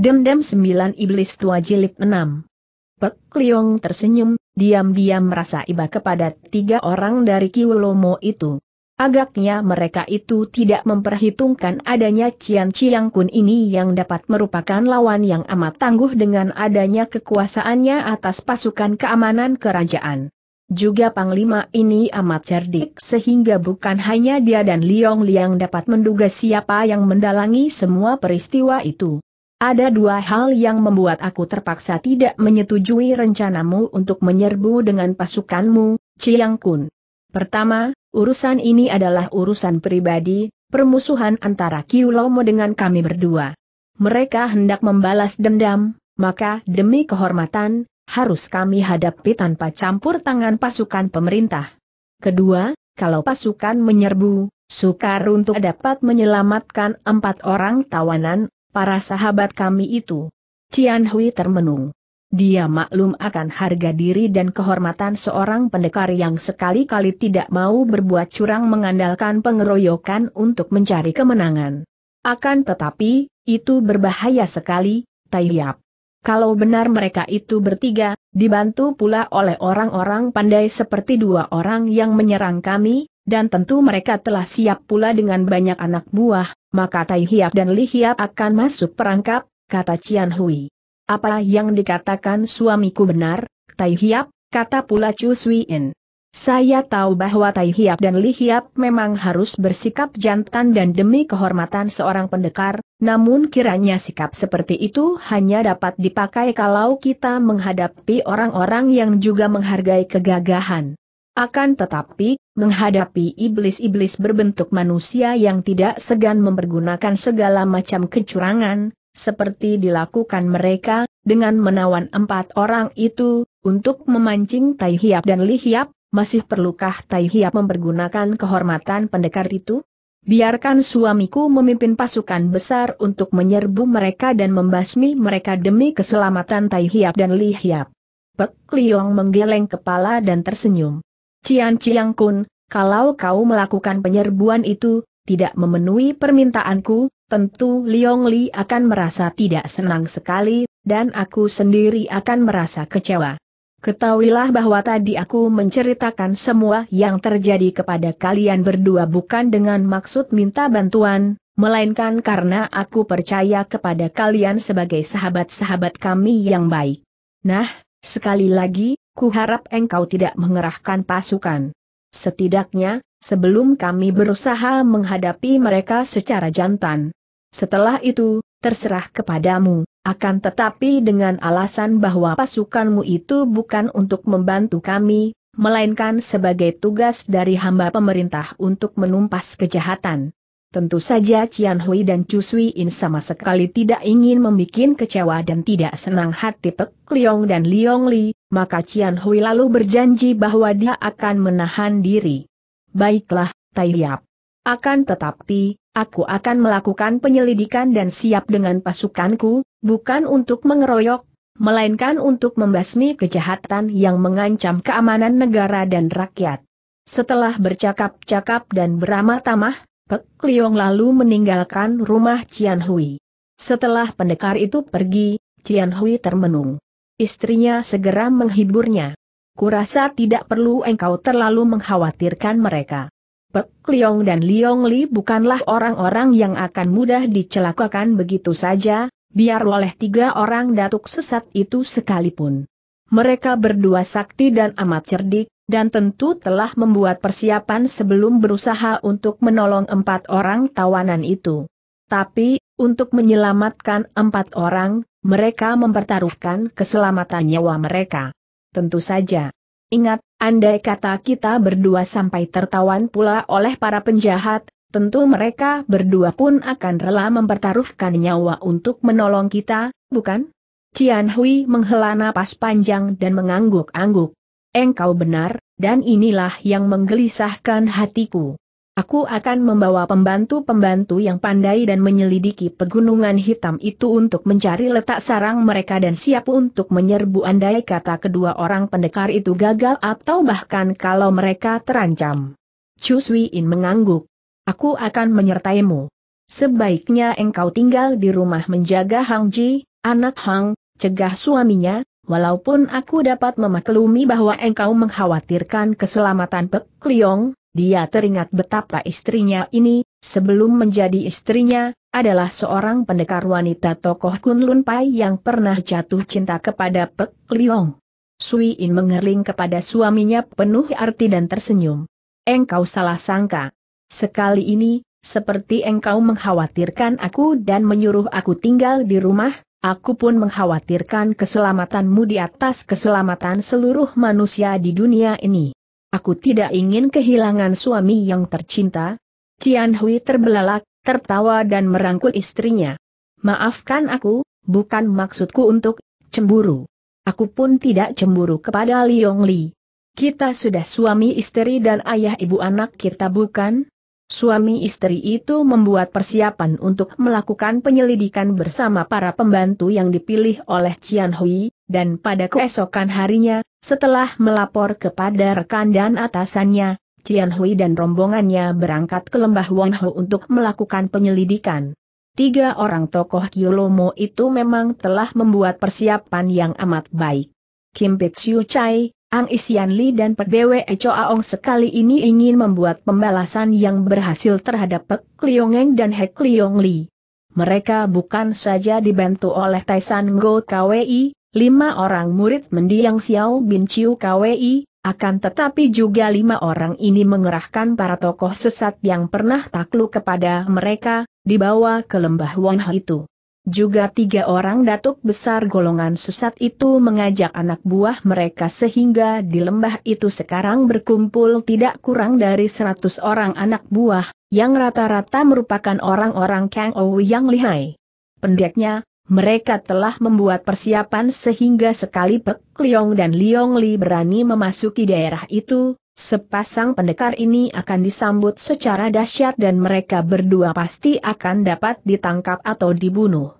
Dendam sembilan iblis tua jilid enam. Pek Liong tersenyum, diam-diam merasa iba kepada tiga orang dari Kiulomo itu. Agaknya mereka itu tidak memperhitungkan adanya Cian Ciang Kun ini yang dapat merupakan lawan yang amat tangguh dengan adanya kekuasaannya atas pasukan keamanan kerajaan. Juga Panglima ini amat cerdik sehingga bukan hanya dia dan Liong Liang dapat menduga siapa yang mendalangi semua peristiwa itu. Ada dua hal yang membuat aku terpaksa tidak menyetujui rencanamu untuk menyerbu dengan pasukanmu, Chiang Kun. Pertama, urusan ini adalah urusan pribadi, permusuhan antara Kiulomo dengan kami berdua. Mereka hendak membalas dendam, maka demi kehormatan, harus kami hadapi tanpa campur tangan pasukan pemerintah. Kedua, kalau pasukan menyerbu, sukar untuk dapat menyelamatkan empat orang tawanan, para sahabat kami itu. Cian Hui termenung. Dia maklum akan harga diri dan kehormatan seorang pendekar yang sekali-kali tidak mau berbuat curang mengandalkan pengeroyokan untuk mencari kemenangan. Akan tetapi, itu berbahaya sekali, Taiyap. Kalau benar mereka itu bertiga, dibantu pula oleh orang-orang pandai seperti dua orang yang menyerang kami, dan tentu mereka telah siap pula dengan banyak anak buah, maka Tai Hiap dan Li Hiap akan masuk perangkap, kata Cian Hui. Apa yang dikatakan suamiku benar, Tai Hiap, kata pula Chu Sui In. Saya tahu bahwa Tai Hiap dan Li Hiap memang harus bersikap jantan dan demi kehormatan seorang pendekar, namun kiranya sikap seperti itu hanya dapat dipakai kalau kita menghadapi orang-orang yang juga menghargai kegagahan. Akan tetapi, menghadapi iblis-iblis berbentuk manusia yang tidak segan mempergunakan segala macam kecurangan, seperti dilakukan mereka, dengan menawan empat orang itu, untuk memancing Tai Hiap dan Li Hiap, masih perlukah Tai Hiap mempergunakan kehormatan pendekar itu? Biarkan suamiku memimpin pasukan besar untuk menyerbu mereka dan membasmi mereka demi keselamatan Tai Hiap dan Li Hiap. Pek Liong menggeleng kepala dan tersenyum. Cian Ciang Kun, kalau kau melakukan penyerbuan itu, tidak memenuhi permintaanku, tentu Liong Li akan merasa tidak senang sekali, dan aku sendiri akan merasa kecewa. Ketahuilah bahwa tadi aku menceritakan semua yang terjadi kepada kalian berdua bukan dengan maksud minta bantuan, melainkan karena aku percaya kepada kalian sebagai sahabat-sahabat kami yang baik. Nah, sekali lagi, kuharap engkau tidak mengerahkan pasukan. Setidaknya, sebelum kami berusaha menghadapi mereka secara jantan. Setelah itu, terserah kepadamu, akan tetapi dengan alasan bahwa pasukanmu itu bukan untuk membantu kami, melainkan sebagai tugas dari hamba pemerintah untuk menumpas kejahatan. Tentu saja Cian Hui dan Chu Sui In sama sekali tidak ingin membuat kecewa dan tidak senang hati Pek Liong dan Liong Li, maka Cian Hui lalu berjanji bahwa dia akan menahan diri. Baiklah, Tai Yap. Akan tetapi, aku akan melakukan penyelidikan dan siap dengan pasukanku, bukan untuk mengeroyok, melainkan untuk membasmi kejahatan yang mengancam keamanan negara dan rakyat. Setelah bercakap-cakap dan beramah-tamah, Pek Liong lalu meninggalkan rumah Cian Hui. Setelah pendekar itu pergi, Cian Hui termenung. Istrinya segera menghiburnya. Kurasa tidak perlu engkau terlalu mengkhawatirkan mereka. Pek Liong dan Liong Li bukanlah orang-orang yang akan mudah dicelakakan begitu saja, biar oleh tiga orang datuk sesat itu sekalipun. Mereka berdua sakti dan amat cerdik, dan tentu telah membuat persiapan sebelum berusaha untuk menolong empat orang tawanan itu. Tapi, untuk menyelamatkan empat orang, mereka mempertaruhkan keselamatan nyawa mereka. Tentu saja. Ingat, andai kata kita berdua sampai tertawan pula oleh para penjahat, tentu mereka berdua pun akan rela mempertaruhkan nyawa untuk menolong kita, bukan? Cian Hui menghela napas panjang dan mengangguk-angguk. Engkau benar, dan inilah yang menggelisahkan hatiku. Aku akan membawa pembantu-pembantu yang pandai dan menyelidiki pegunungan hitam itu untuk mencari letak sarang mereka dan siap untuk menyerbu andai kata kedua orang pendekar itu gagal atau bahkan kalau mereka terancam. Chu In mengangguk. Aku akan menyertaimu. Sebaiknya engkau tinggal di rumah menjaga Hang Ji, anak Hang, cegah suaminya, Walaupun aku dapat memaklumi bahwa engkau mengkhawatirkan keselamatan Pek Kliong, dia teringat betapa istrinya ini, sebelum menjadi istrinya, adalah seorang pendekar wanita tokoh Kunlun Pai yang pernah jatuh cinta kepada Pek Kliong. Sui In mengerling kepada suaminya penuh arti dan tersenyum. Engkau salah sangka. Sekali ini, seperti engkau mengkhawatirkan aku dan menyuruh aku tinggal di rumah, Aku pun mengkhawatirkan keselamatanmu di atas keselamatan seluruh manusia di dunia ini. Aku tidak ingin kehilangan suami yang tercinta. Cian Hui terbelalak, tertawa dan merangkul istrinya. Maafkan aku, bukan maksudku untuk cemburu. Aku pun tidak cemburu kepada Liong Li. Kita sudah suami istri dan ayah ibu anak kita bukan? Suami istri itu membuat persiapan untuk melakukan penyelidikan bersama para pembantu yang dipilih oleh Cian Hui, dan pada keesokan harinya, setelah melapor kepada rekan dan atasannya, Cian Hui dan rombongannya berangkat ke lembah Wonho untuk melakukan penyelidikan. Tiga orang tokoh Kiolomo itu memang telah membuat persiapan yang amat baik. Kim Pit Chai, Ang Isian Li dan Pek Bwe Choaong sekali ini ingin membuat pembalasan yang berhasil terhadap Pek Kliongeng dan Hek Liong Li. Mereka bukan saja dibantu oleh Taisan Go KWI, lima orang murid mendiang Xiao Bin Chiu KWI, akan tetapi juga lima orang ini mengerahkan para tokoh sesat yang pernah takluk kepada mereka, dibawa ke lembah Wangha itu. Juga tiga orang datuk besar golongan sesat itu mengajak anak buah mereka sehingga di lembah itu sekarang berkumpul tidak kurang dari seratus orang anak buah, yang rata-rata merupakan orang-orang Kang Ou yang lihai. Pendeknya, mereka telah membuat persiapan sehingga sekali Pek Liong dan Liong Li berani memasuki daerah itu, Sepasang pendekar ini akan disambut secara dahsyat dan mereka berdua pasti akan dapat ditangkap atau dibunuh.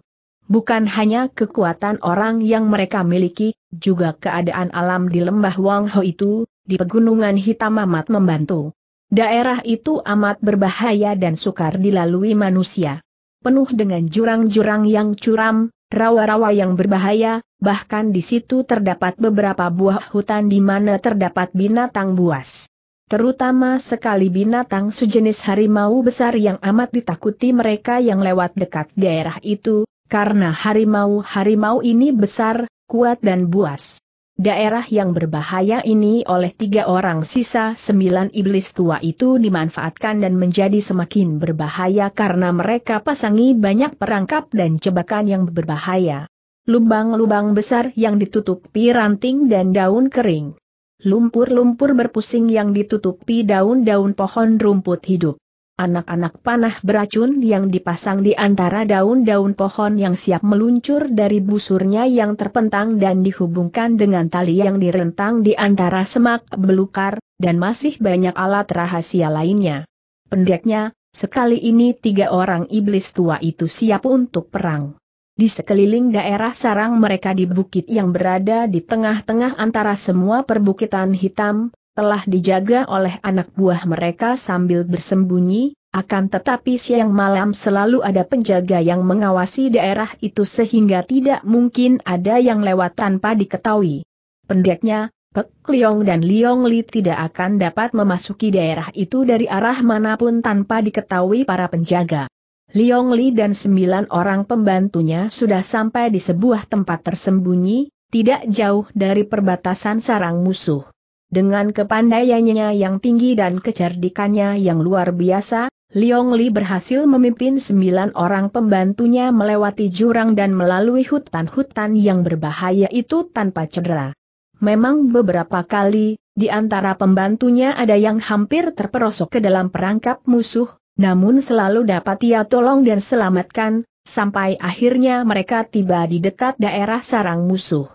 Bukan hanya kekuatan orang yang mereka miliki, juga keadaan alam di lembah Wang Ho itu, di pegunungan hitam amat membantu. Daerah itu amat berbahaya dan sukar dilalui manusia. Penuh dengan jurang-jurang yang curam, rawa-rawa yang berbahaya, bahkan di situ terdapat beberapa buah hutan di mana terdapat binatang buas. Terutama sekali binatang sejenis harimau besar yang amat ditakuti mereka yang lewat dekat daerah itu, karena harimau-harimau ini besar, kuat dan buas. Daerah yang berbahaya ini oleh tiga orang sisa sembilan iblis tua itu dimanfaatkan dan menjadi semakin berbahaya karena mereka pasangi banyak perangkap dan jebakan yang berbahaya. Lubang-lubang besar yang ditutupi ranting dan daun kering. Lumpur-lumpur berpusing yang ditutupi daun-daun pohon rumput hidup anak-anak panah beracun yang dipasang di antara daun-daun pohon yang siap meluncur dari busurnya yang terpentang dan dihubungkan dengan tali yang direntang di antara semak belukar, dan masih banyak alat rahasia lainnya. Pendeknya, sekali ini tiga orang iblis tua itu siap untuk perang. Di sekeliling daerah sarang mereka di bukit yang berada di tengah-tengah antara semua perbukitan hitam, telah dijaga oleh anak buah mereka sambil bersembunyi, akan tetapi siang malam selalu ada penjaga yang mengawasi daerah itu sehingga tidak mungkin ada yang lewat tanpa diketahui. Pendeknya, Pek Liong dan Liong Li tidak akan dapat memasuki daerah itu dari arah manapun tanpa diketahui para penjaga. Liong Li dan sembilan orang pembantunya sudah sampai di sebuah tempat tersembunyi, tidak jauh dari perbatasan sarang musuh. Dengan kepandaiannya yang tinggi dan kecerdikannya yang luar biasa, Liong Li berhasil memimpin sembilan orang pembantunya melewati jurang dan melalui hutan-hutan yang berbahaya itu tanpa cedera. Memang beberapa kali, di antara pembantunya ada yang hampir terperosok ke dalam perangkap musuh, namun selalu dapat ia tolong dan selamatkan, sampai akhirnya mereka tiba di dekat daerah sarang musuh.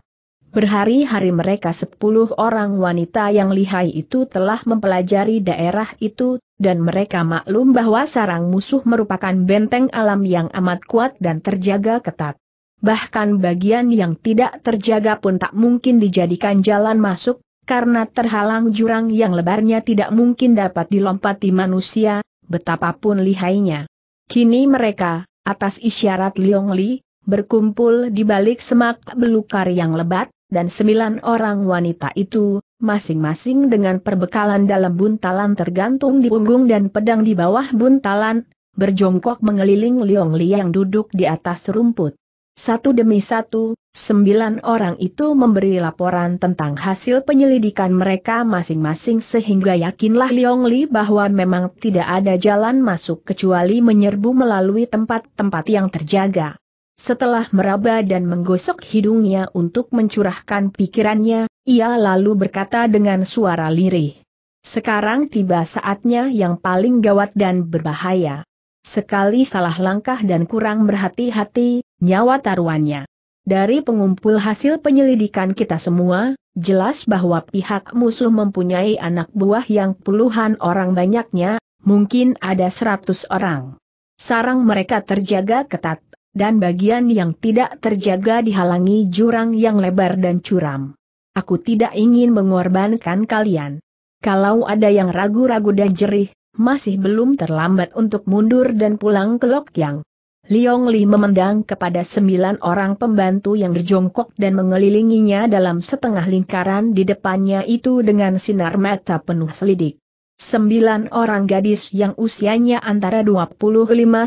Berhari-hari mereka sepuluh orang wanita yang lihai itu telah mempelajari daerah itu, dan mereka maklum bahwa sarang musuh merupakan benteng alam yang amat kuat dan terjaga ketat. Bahkan bagian yang tidak terjaga pun tak mungkin dijadikan jalan masuk, karena terhalang jurang yang lebarnya tidak mungkin dapat dilompati manusia, betapapun lihainya. Kini mereka, atas isyarat Liong Li, berkumpul di balik semak belukar yang lebat, dan sembilan orang wanita itu, masing-masing dengan perbekalan dalam buntalan tergantung di punggung dan pedang di bawah buntalan, berjongkok mengeliling Liong Li yang duduk di atas rumput. Satu demi satu, sembilan orang itu memberi laporan tentang hasil penyelidikan mereka masing-masing sehingga yakinlah Liong Li bahwa memang tidak ada jalan masuk kecuali menyerbu melalui tempat-tempat yang terjaga. Setelah meraba dan menggosok hidungnya untuk mencurahkan pikirannya, ia lalu berkata dengan suara lirih. Sekarang tiba saatnya yang paling gawat dan berbahaya. Sekali salah langkah dan kurang berhati-hati, nyawa taruhannya. Dari pengumpul hasil penyelidikan kita semua, jelas bahwa pihak musuh mempunyai anak buah yang puluhan orang banyaknya, mungkin ada seratus orang. Sarang mereka terjaga ketat dan bagian yang tidak terjaga dihalangi jurang yang lebar dan curam. Aku tidak ingin mengorbankan kalian. Kalau ada yang ragu-ragu dan jerih, masih belum terlambat untuk mundur dan pulang ke Lokyang. Liong Li memendang kepada sembilan orang pembantu yang berjongkok dan mengelilinginya dalam setengah lingkaran di depannya itu dengan sinar mata penuh selidik. Sembilan orang gadis yang usianya antara 25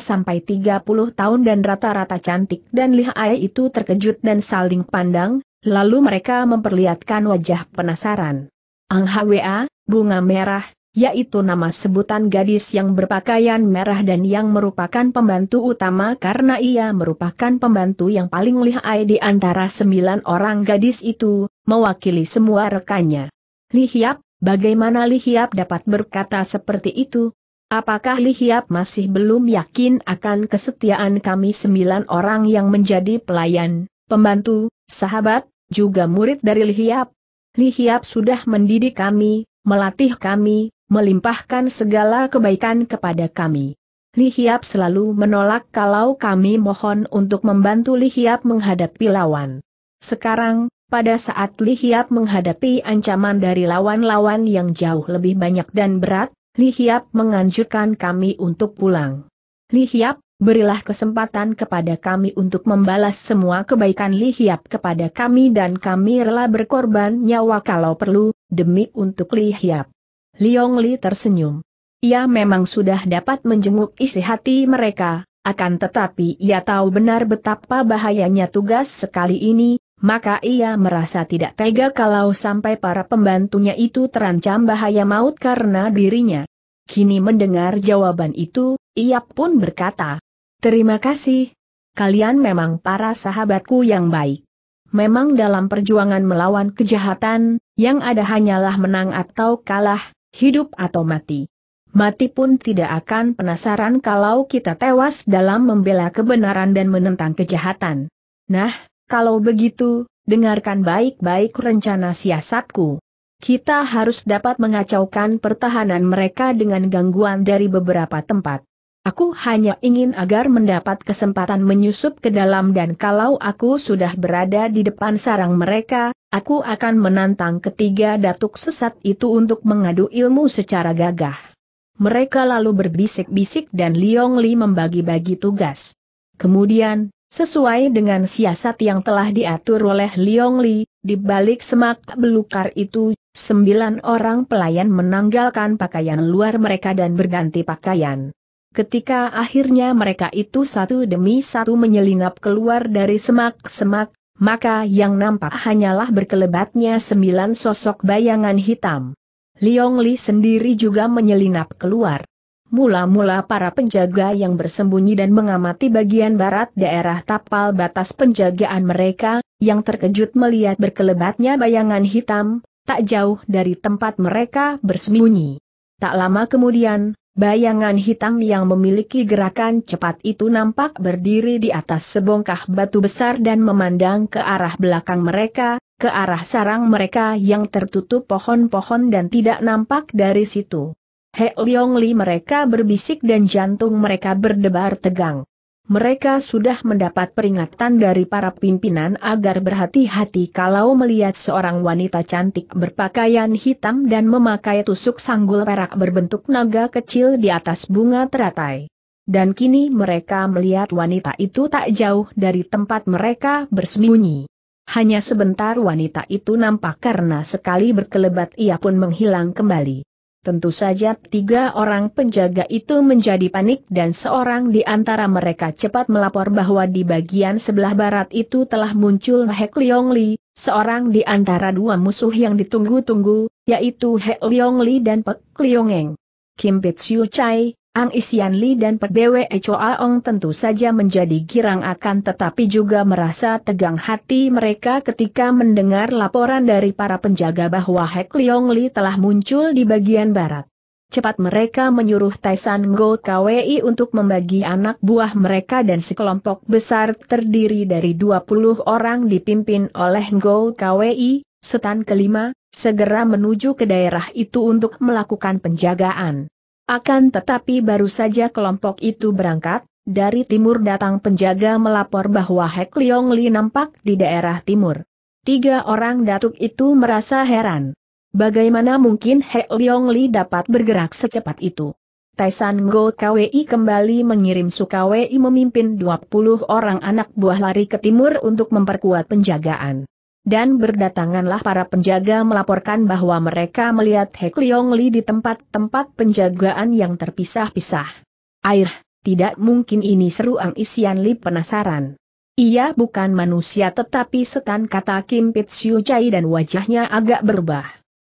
sampai 30 tahun dan rata-rata cantik dan lihai itu terkejut dan saling pandang, lalu mereka memperlihatkan wajah penasaran. Ang Hwa, bunga merah, yaitu nama sebutan gadis yang berpakaian merah dan yang merupakan pembantu utama karena ia merupakan pembantu yang paling lihai di antara sembilan orang gadis itu, mewakili semua rekannya. Lihiap, Bagaimana Lihiap dapat berkata seperti itu? Apakah Lihiap masih belum yakin akan kesetiaan kami sembilan orang yang menjadi pelayan, pembantu, sahabat, juga murid dari Lihiap? Lihiap sudah mendidik kami, melatih kami, melimpahkan segala kebaikan kepada kami. Lihiap selalu menolak kalau kami mohon untuk membantu Lihiap menghadapi lawan. Sekarang, pada saat Li Hiap menghadapi ancaman dari lawan-lawan yang jauh lebih banyak dan berat, Li Hiap menganjurkan kami untuk pulang. Li Hiap, berilah kesempatan kepada kami untuk membalas semua kebaikan Li Hiap kepada kami dan kami rela berkorban nyawa kalau perlu, demi untuk Li Hiap. Liong Li tersenyum. Ia memang sudah dapat menjenguk isi hati mereka, akan tetapi ia tahu benar betapa bahayanya tugas sekali ini, maka ia merasa tidak tega kalau sampai para pembantunya itu terancam bahaya maut karena dirinya. Kini mendengar jawaban itu, ia pun berkata, Terima kasih. Kalian memang para sahabatku yang baik. Memang dalam perjuangan melawan kejahatan, yang ada hanyalah menang atau kalah, hidup atau mati. Mati pun tidak akan penasaran kalau kita tewas dalam membela kebenaran dan menentang kejahatan. Nah, kalau begitu, dengarkan baik-baik rencana siasatku. Kita harus dapat mengacaukan pertahanan mereka dengan gangguan dari beberapa tempat. Aku hanya ingin agar mendapat kesempatan menyusup ke dalam dan kalau aku sudah berada di depan sarang mereka, aku akan menantang ketiga datuk sesat itu untuk mengadu ilmu secara gagah. Mereka lalu berbisik-bisik dan Liong Li membagi-bagi tugas. Kemudian, Sesuai dengan siasat yang telah diatur oleh Liong Li, di balik semak belukar itu, sembilan orang pelayan menanggalkan pakaian luar mereka dan berganti pakaian. Ketika akhirnya mereka itu satu demi satu menyelinap keluar dari semak-semak, maka yang nampak hanyalah berkelebatnya sembilan sosok bayangan hitam. Liong Li sendiri juga menyelinap keluar. Mula-mula para penjaga yang bersembunyi dan mengamati bagian barat daerah tapal batas penjagaan mereka, yang terkejut melihat berkelebatnya bayangan hitam, tak jauh dari tempat mereka bersembunyi. Tak lama kemudian, bayangan hitam yang memiliki gerakan cepat itu nampak berdiri di atas sebongkah batu besar dan memandang ke arah belakang mereka, ke arah sarang mereka yang tertutup pohon-pohon dan tidak nampak dari situ. He Leong Li mereka berbisik dan jantung mereka berdebar tegang. Mereka sudah mendapat peringatan dari para pimpinan agar berhati-hati kalau melihat seorang wanita cantik berpakaian hitam dan memakai tusuk sanggul perak berbentuk naga kecil di atas bunga teratai. Dan kini mereka melihat wanita itu tak jauh dari tempat mereka bersembunyi. Hanya sebentar wanita itu nampak karena sekali berkelebat ia pun menghilang kembali. Tentu saja tiga orang penjaga itu menjadi panik dan seorang di antara mereka cepat melapor bahwa di bagian sebelah barat itu telah muncul Hek Leong Li, seorang di antara dua musuh yang ditunggu-tunggu, yaitu Hek Leong Li dan Pek Leong Eng. Kim Pit Chai, Ang Isian Li dan PBWE Choaong tentu saja menjadi girang akan tetapi juga merasa tegang hati mereka ketika mendengar laporan dari para penjaga bahwa Hek Leong Li telah muncul di bagian barat. Cepat mereka menyuruh Taisan Go KWI untuk membagi anak buah mereka dan sekelompok besar terdiri dari 20 orang dipimpin oleh Go KWI, setan kelima, segera menuju ke daerah itu untuk melakukan penjagaan. Akan tetapi baru saja kelompok itu berangkat, dari timur datang penjaga melapor bahwa Hek Leong Li nampak di daerah timur. Tiga orang datuk itu merasa heran. Bagaimana mungkin Hek Leong Li dapat bergerak secepat itu? Taisan Go KWI kembali mengirim Sukawei memimpin 20 orang anak buah lari ke timur untuk memperkuat penjagaan dan berdatanganlah para penjaga melaporkan bahwa mereka melihat Hek Leong Li di tempat-tempat penjagaan yang terpisah-pisah. Air, tidak mungkin ini seru Ang Isian Li penasaran. Ia bukan manusia tetapi setan kata Kim Siu Chai dan wajahnya agak berubah.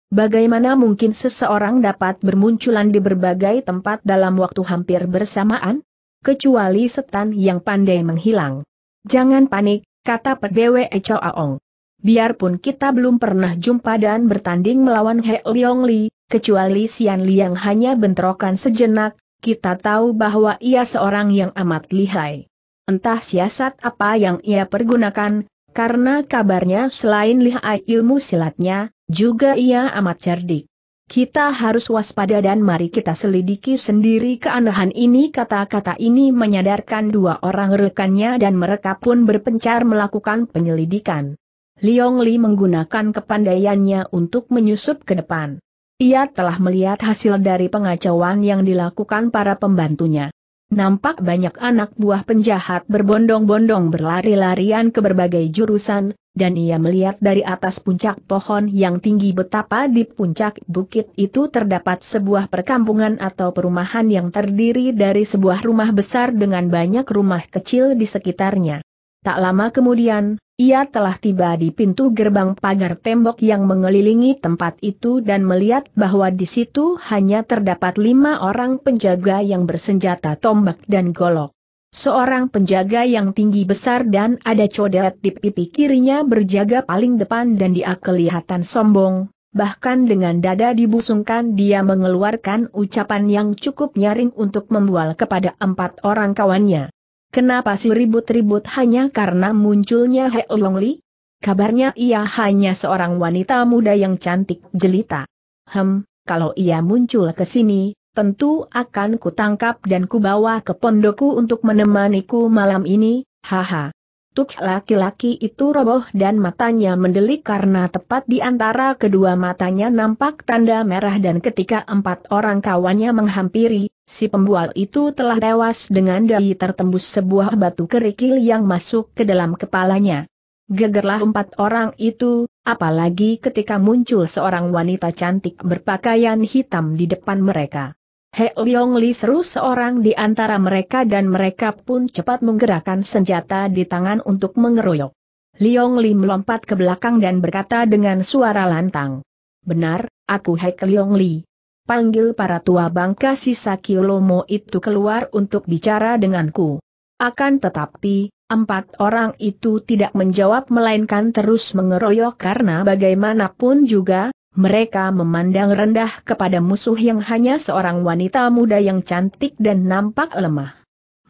Bagaimana mungkin seseorang dapat bermunculan di berbagai tempat dalam waktu hampir bersamaan? Kecuali setan yang pandai menghilang. Jangan panik, kata Pdewe Chao Aong. Biarpun kita belum pernah jumpa dan bertanding melawan He Leong Li, kecuali Xian Liang hanya bentrokan sejenak, kita tahu bahwa ia seorang yang amat lihai. Entah siasat apa yang ia pergunakan, karena kabarnya selain lihai ilmu silatnya, juga ia amat cerdik. Kita harus waspada dan mari kita selidiki sendiri keanehan ini kata-kata ini menyadarkan dua orang rekannya dan mereka pun berpencar melakukan penyelidikan. Liong Li menggunakan kepandaiannya untuk menyusup ke depan. Ia telah melihat hasil dari pengacauan yang dilakukan para pembantunya. Nampak banyak anak buah penjahat berbondong-bondong berlari-larian ke berbagai jurusan, dan ia melihat dari atas puncak pohon yang tinggi betapa di puncak bukit itu terdapat sebuah perkampungan atau perumahan yang terdiri dari sebuah rumah besar dengan banyak rumah kecil di sekitarnya. Tak lama kemudian, ia telah tiba di pintu gerbang pagar tembok yang mengelilingi tempat itu dan melihat bahwa di situ hanya terdapat lima orang penjaga yang bersenjata tombak dan golok. Seorang penjaga yang tinggi besar dan ada codet di pipi kirinya berjaga paling depan dan dia kelihatan sombong, bahkan dengan dada dibusungkan dia mengeluarkan ucapan yang cukup nyaring untuk membual kepada empat orang kawannya. Kenapa sih ribut-ribut hanya karena munculnya He Longli? Kabarnya ia hanya seorang wanita muda yang cantik jelita. Hem, kalau ia muncul ke sini, tentu akan kutangkap dan kubawa ke pondokku untuk menemaniku malam ini, haha. Tuk laki-laki itu roboh dan matanya mendelik karena tepat di antara kedua matanya nampak tanda merah dan ketika empat orang kawannya menghampiri, Si pembual itu telah tewas dengan dayi tertembus sebuah batu kerikil yang masuk ke dalam kepalanya. Gegerlah empat orang itu, apalagi ketika muncul seorang wanita cantik berpakaian hitam di depan mereka. He Leong Li seru seorang di antara mereka dan mereka pun cepat menggerakkan senjata di tangan untuk mengeroyok. Leong Li melompat ke belakang dan berkata dengan suara lantang. Benar, aku He Leong Li panggil para tua bangka sisa kilomo itu keluar untuk bicara denganku. Akan tetapi, empat orang itu tidak menjawab melainkan terus mengeroyok karena bagaimanapun juga, mereka memandang rendah kepada musuh yang hanya seorang wanita muda yang cantik dan nampak lemah.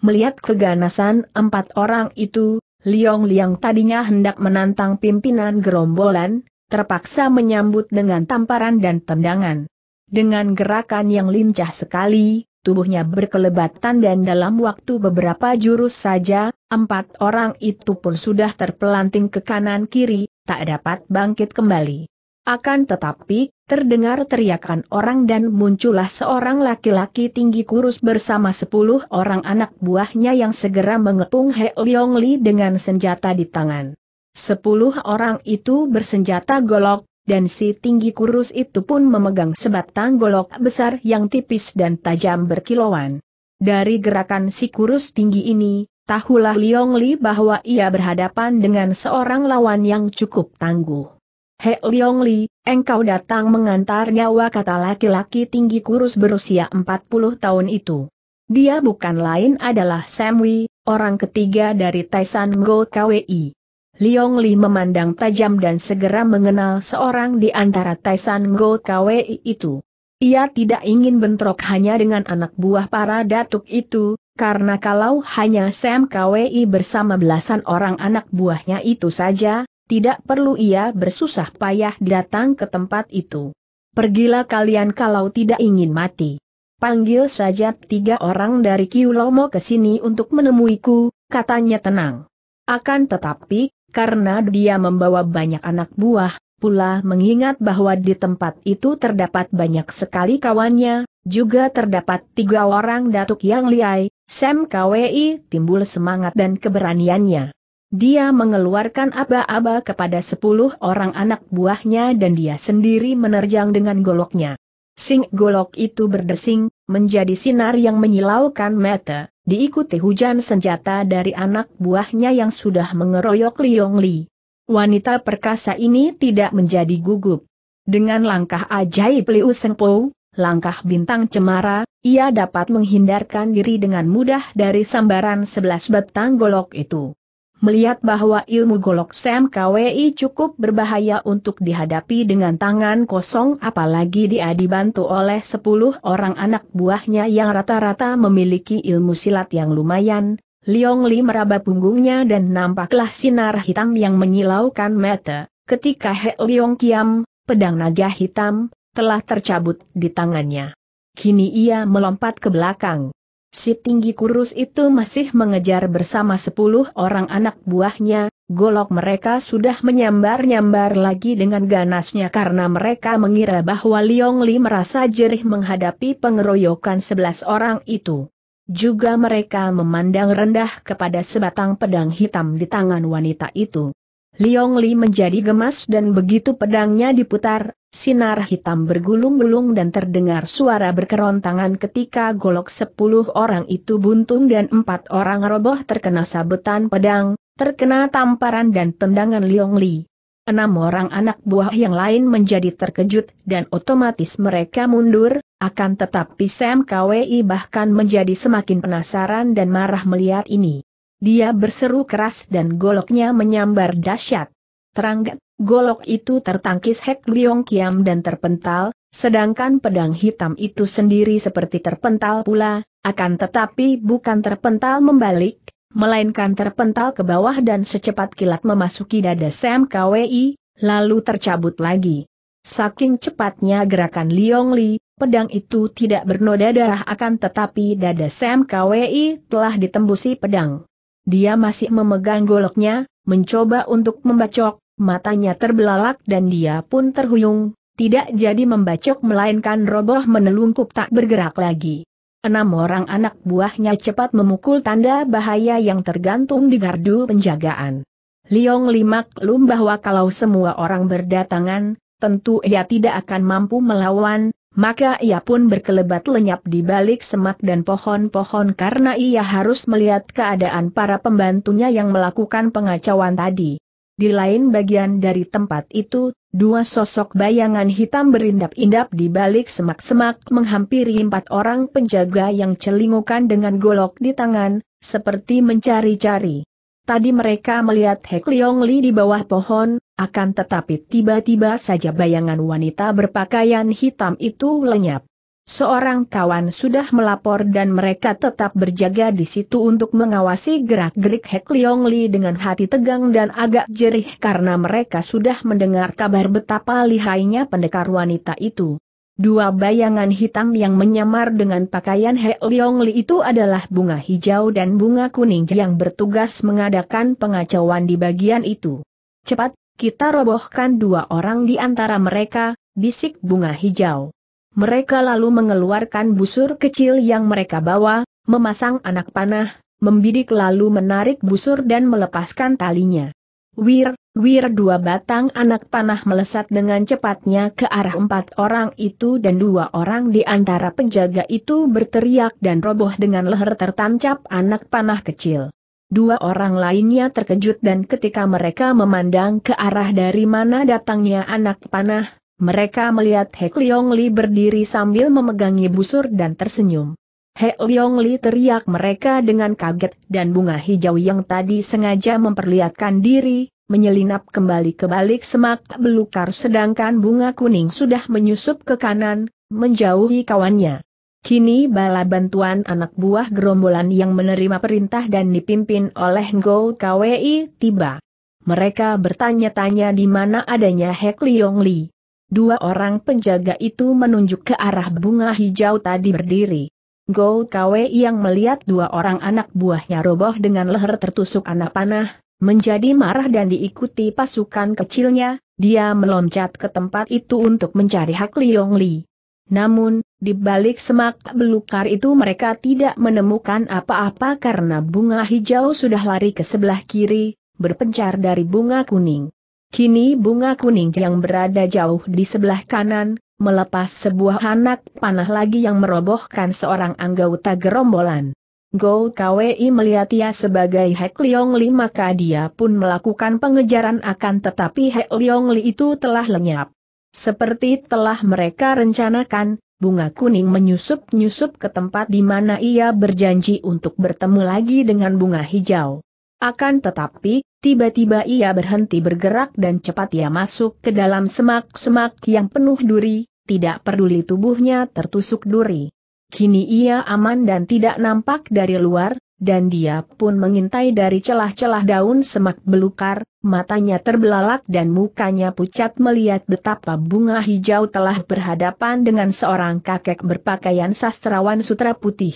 Melihat keganasan empat orang itu, Liong Liang tadinya hendak menantang pimpinan gerombolan, terpaksa menyambut dengan tamparan dan tendangan. Dengan gerakan yang lincah sekali, tubuhnya berkelebatan dan dalam waktu beberapa jurus saja, empat orang itu pun sudah terpelanting ke kanan-kiri, tak dapat bangkit kembali. Akan tetapi, terdengar teriakan orang dan muncullah seorang laki-laki tinggi kurus bersama sepuluh orang anak buahnya yang segera mengepung He Leong Li dengan senjata di tangan. Sepuluh orang itu bersenjata golok, dan si tinggi kurus itu pun memegang sebatang golok besar yang tipis dan tajam berkilauan. Dari gerakan si kurus tinggi ini, tahulah Liong Li bahwa ia berhadapan dengan seorang lawan yang cukup tangguh. He Liong Li, engkau datang mengantar nyawa kata laki-laki tinggi kurus berusia 40 tahun itu. Dia bukan lain adalah Samwi, orang ketiga dari Taisan Go KWI. Liong Li memandang tajam dan segera mengenal seorang di antara Taisan Go Kwei itu. Ia tidak ingin bentrok hanya dengan anak buah para datuk itu, karena kalau hanya Sam Kwei bersama belasan orang anak buahnya itu saja, tidak perlu ia bersusah payah datang ke tempat itu. Pergilah kalian kalau tidak ingin mati. Panggil saja tiga orang dari Kiulomo ke sini untuk menemuiku, katanya tenang. Akan tetapi, karena dia membawa banyak anak buah, pula mengingat bahwa di tempat itu terdapat banyak sekali kawannya, juga terdapat tiga orang datuk yang liai, Sam KWI timbul semangat dan keberaniannya. Dia mengeluarkan aba-aba kepada sepuluh orang anak buahnya dan dia sendiri menerjang dengan goloknya. Sing golok itu berdesing, menjadi sinar yang menyilaukan mata diikuti hujan senjata dari anak buahnya yang sudah mengeroyok Liong Li. Wanita perkasa ini tidak menjadi gugup. Dengan langkah ajaib Liu Senpo, langkah bintang cemara, ia dapat menghindarkan diri dengan mudah dari sambaran sebelas batang golok itu melihat bahwa ilmu golok Sam KWI cukup berbahaya untuk dihadapi dengan tangan kosong apalagi dia dibantu oleh 10 orang anak buahnya yang rata-rata memiliki ilmu silat yang lumayan, Liong Li meraba punggungnya dan nampaklah sinar hitam yang menyilaukan mata. Ketika He Liong Kiam, pedang naga hitam, telah tercabut di tangannya. Kini ia melompat ke belakang. Si tinggi kurus itu masih mengejar bersama sepuluh orang anak buahnya, golok mereka sudah menyambar-nyambar lagi dengan ganasnya karena mereka mengira bahwa Liong Li merasa jerih menghadapi pengeroyokan sebelas orang itu. Juga mereka memandang rendah kepada sebatang pedang hitam di tangan wanita itu. Liong Li menjadi gemas dan begitu pedangnya diputar, sinar hitam bergulung-gulung dan terdengar suara berkerontangan ketika golok sepuluh orang itu buntung dan empat orang roboh terkena sabetan pedang, terkena tamparan dan tendangan Liong Li. Enam orang anak buah yang lain menjadi terkejut dan otomatis mereka mundur, akan tetapi Sam KWI bahkan menjadi semakin penasaran dan marah melihat ini. Dia berseru keras dan goloknya menyambar dahsyat. Teranggat, golok itu tertangkis Hek Liong Kiam dan terpental, sedangkan pedang hitam itu sendiri seperti terpental pula, akan tetapi bukan terpental membalik, melainkan terpental ke bawah dan secepat kilat memasuki dada Sam KWI, lalu tercabut lagi. Saking cepatnya gerakan Liong Li, pedang itu tidak bernoda darah akan tetapi dada Sam KWI telah ditembusi pedang. Dia masih memegang goloknya, mencoba untuk membacok, matanya terbelalak dan dia pun terhuyung, tidak jadi membacok melainkan roboh menelungkup tak bergerak lagi. Enam orang anak buahnya cepat memukul tanda bahaya yang tergantung di gardu penjagaan. Liong Limak lum bahwa kalau semua orang berdatangan, tentu ia tidak akan mampu melawan, maka ia pun berkelebat lenyap di balik semak dan pohon-pohon karena ia harus melihat keadaan para pembantunya yang melakukan pengacauan tadi. Di lain bagian dari tempat itu, dua sosok bayangan hitam berindap-indap di balik semak-semak menghampiri empat orang penjaga yang celingukan dengan golok di tangan, seperti mencari-cari. Tadi mereka melihat Hek Leong Li di bawah pohon, akan tetapi tiba-tiba saja bayangan wanita berpakaian hitam itu lenyap. Seorang kawan sudah melapor dan mereka tetap berjaga di situ untuk mengawasi gerak-gerik Hek Leong Li dengan hati tegang dan agak jerih karena mereka sudah mendengar kabar betapa lihainya pendekar wanita itu. Dua bayangan hitam yang menyamar dengan pakaian He Leong Li itu adalah bunga hijau dan bunga kuning yang bertugas mengadakan pengacauan di bagian itu. Cepat, kita robohkan dua orang di antara mereka, bisik bunga hijau. Mereka lalu mengeluarkan busur kecil yang mereka bawa, memasang anak panah, membidik lalu menarik busur dan melepaskan talinya. Wir, Wir dua batang anak panah melesat dengan cepatnya ke arah empat orang itu dan dua orang di antara penjaga itu berteriak dan roboh dengan leher tertancap anak panah kecil. Dua orang lainnya terkejut dan ketika mereka memandang ke arah dari mana datangnya anak panah, mereka melihat Hek Leong Li berdiri sambil memegangi busur dan tersenyum. Hek Leong Li teriak mereka dengan kaget dan bunga hijau yang tadi sengaja memperlihatkan diri, menyelinap kembali ke balik semak belukar sedangkan bunga kuning sudah menyusup ke kanan, menjauhi kawannya. Kini bala bantuan anak buah gerombolan yang menerima perintah dan dipimpin oleh Ngo KWI tiba. Mereka bertanya-tanya di mana adanya Hek Leong Li. Dua orang penjaga itu menunjuk ke arah bunga hijau tadi berdiri. Go Kwei yang melihat dua orang anak buahnya roboh dengan leher tertusuk anak panah, Menjadi marah dan diikuti pasukan kecilnya, dia meloncat ke tempat itu untuk mencari Hak Liong Li. Namun, di balik semak belukar itu mereka tidak menemukan apa-apa karena bunga hijau sudah lari ke sebelah kiri, berpencar dari bunga kuning. Kini bunga kuning yang berada jauh di sebelah kanan, melepas sebuah anak panah lagi yang merobohkan seorang anggota gerombolan. Go Kwei melihat ia sebagai Hek Leong Li maka dia pun melakukan pengejaran akan tetapi Hek Leong Li itu telah lenyap. Seperti telah mereka rencanakan, bunga kuning menyusup-nyusup ke tempat di mana ia berjanji untuk bertemu lagi dengan bunga hijau. Akan tetapi, tiba-tiba ia berhenti bergerak dan cepat ia masuk ke dalam semak-semak yang penuh duri, tidak peduli tubuhnya tertusuk duri. Kini ia aman dan tidak nampak dari luar, dan dia pun mengintai dari celah-celah daun semak belukar, matanya terbelalak dan mukanya pucat melihat betapa bunga hijau telah berhadapan dengan seorang kakek berpakaian sastrawan sutra putih.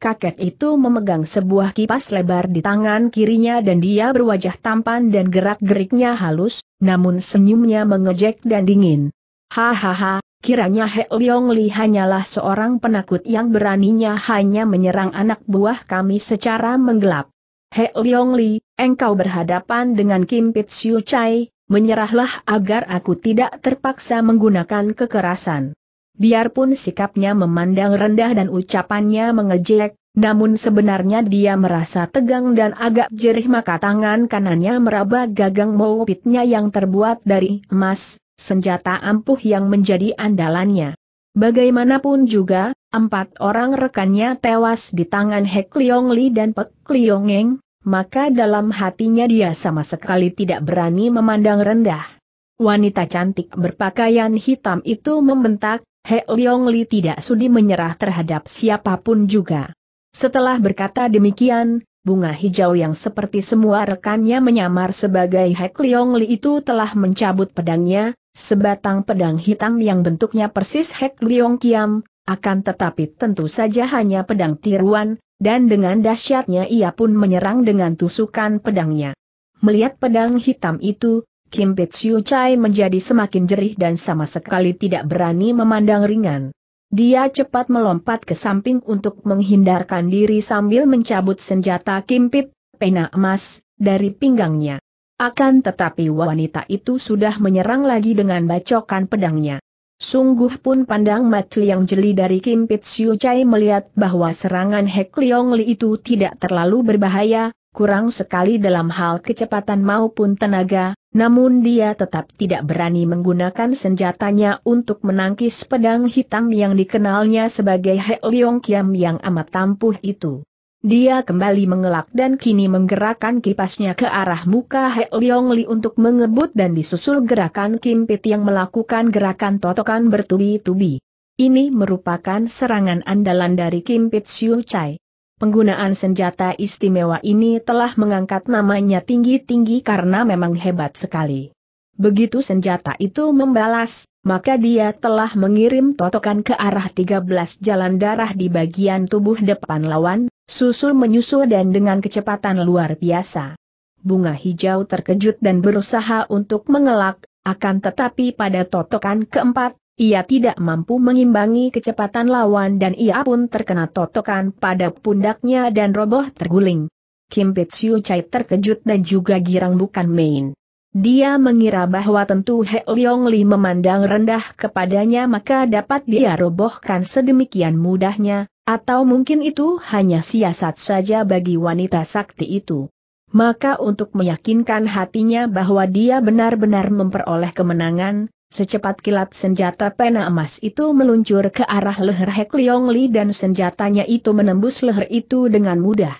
Kakek itu memegang sebuah kipas lebar di tangan kirinya dan dia berwajah tampan dan gerak-geriknya halus, namun senyumnya mengejek dan dingin. Hahaha, Kiranya He Leong Li hanyalah seorang penakut yang beraninya hanya menyerang anak buah kami secara menggelap. He Leong Li, engkau berhadapan dengan Kim Pit Siu Chai, menyerahlah agar aku tidak terpaksa menggunakan kekerasan. Biarpun sikapnya memandang rendah dan ucapannya mengejek, namun sebenarnya dia merasa tegang dan agak jerih maka tangan kanannya meraba gagang maupitnya yang terbuat dari emas, senjata ampuh yang menjadi andalannya. Bagaimanapun juga, empat orang rekannya tewas di tangan Hek Leong Li dan Pek Leong Eng, maka dalam hatinya dia sama sekali tidak berani memandang rendah. Wanita cantik berpakaian hitam itu membentak, He Leong Li tidak sudi menyerah terhadap siapapun juga. Setelah berkata demikian, bunga hijau yang seperti semua rekannya menyamar sebagai Hek Leong Li itu telah mencabut pedangnya, sebatang pedang hitam yang bentuknya persis Hek Leong Kiam, akan tetapi tentu saja hanya pedang tiruan, dan dengan dahsyatnya ia pun menyerang dengan tusukan pedangnya. Melihat pedang hitam itu, Kim Pitsiu Chai menjadi semakin jerih dan sama sekali tidak berani memandang ringan. Dia cepat melompat ke samping untuk menghindarkan diri sambil mencabut senjata kimpit, pena emas, dari pinggangnya. Akan tetapi wanita itu sudah menyerang lagi dengan bacokan pedangnya. Sungguh pun pandang matu yang jeli dari kimpit Siu Chai melihat bahwa serangan Hek Leong Li itu tidak terlalu berbahaya, kurang sekali dalam hal kecepatan maupun tenaga, namun dia tetap tidak berani menggunakan senjatanya untuk menangkis pedang hitam yang dikenalnya sebagai He Leong Kiam yang amat tampuh itu. Dia kembali mengelak dan kini menggerakkan kipasnya ke arah muka He Leong Li untuk mengebut dan disusul gerakan Kim Pit yang melakukan gerakan totokan bertubi-tubi. Ini merupakan serangan andalan dari Kim Pit Siu Chai. Penggunaan senjata istimewa ini telah mengangkat namanya tinggi-tinggi karena memang hebat sekali. Begitu senjata itu membalas, maka dia telah mengirim totokan ke arah 13 jalan darah di bagian tubuh depan lawan, susul menyusul dan dengan kecepatan luar biasa. Bunga hijau terkejut dan berusaha untuk mengelak, akan tetapi pada totokan keempat, ia tidak mampu mengimbangi kecepatan lawan dan ia pun terkena totokan pada pundaknya dan roboh terguling. Kim Pitsiu Chai terkejut dan juga girang bukan main. Dia mengira bahwa tentu He Leong Li memandang rendah kepadanya maka dapat dia robohkan sedemikian mudahnya, atau mungkin itu hanya siasat saja bagi wanita sakti itu. Maka untuk meyakinkan hatinya bahwa dia benar-benar memperoleh kemenangan, Secepat kilat senjata pena emas itu meluncur ke arah leher Hek Leong Li dan senjatanya itu menembus leher itu dengan mudah.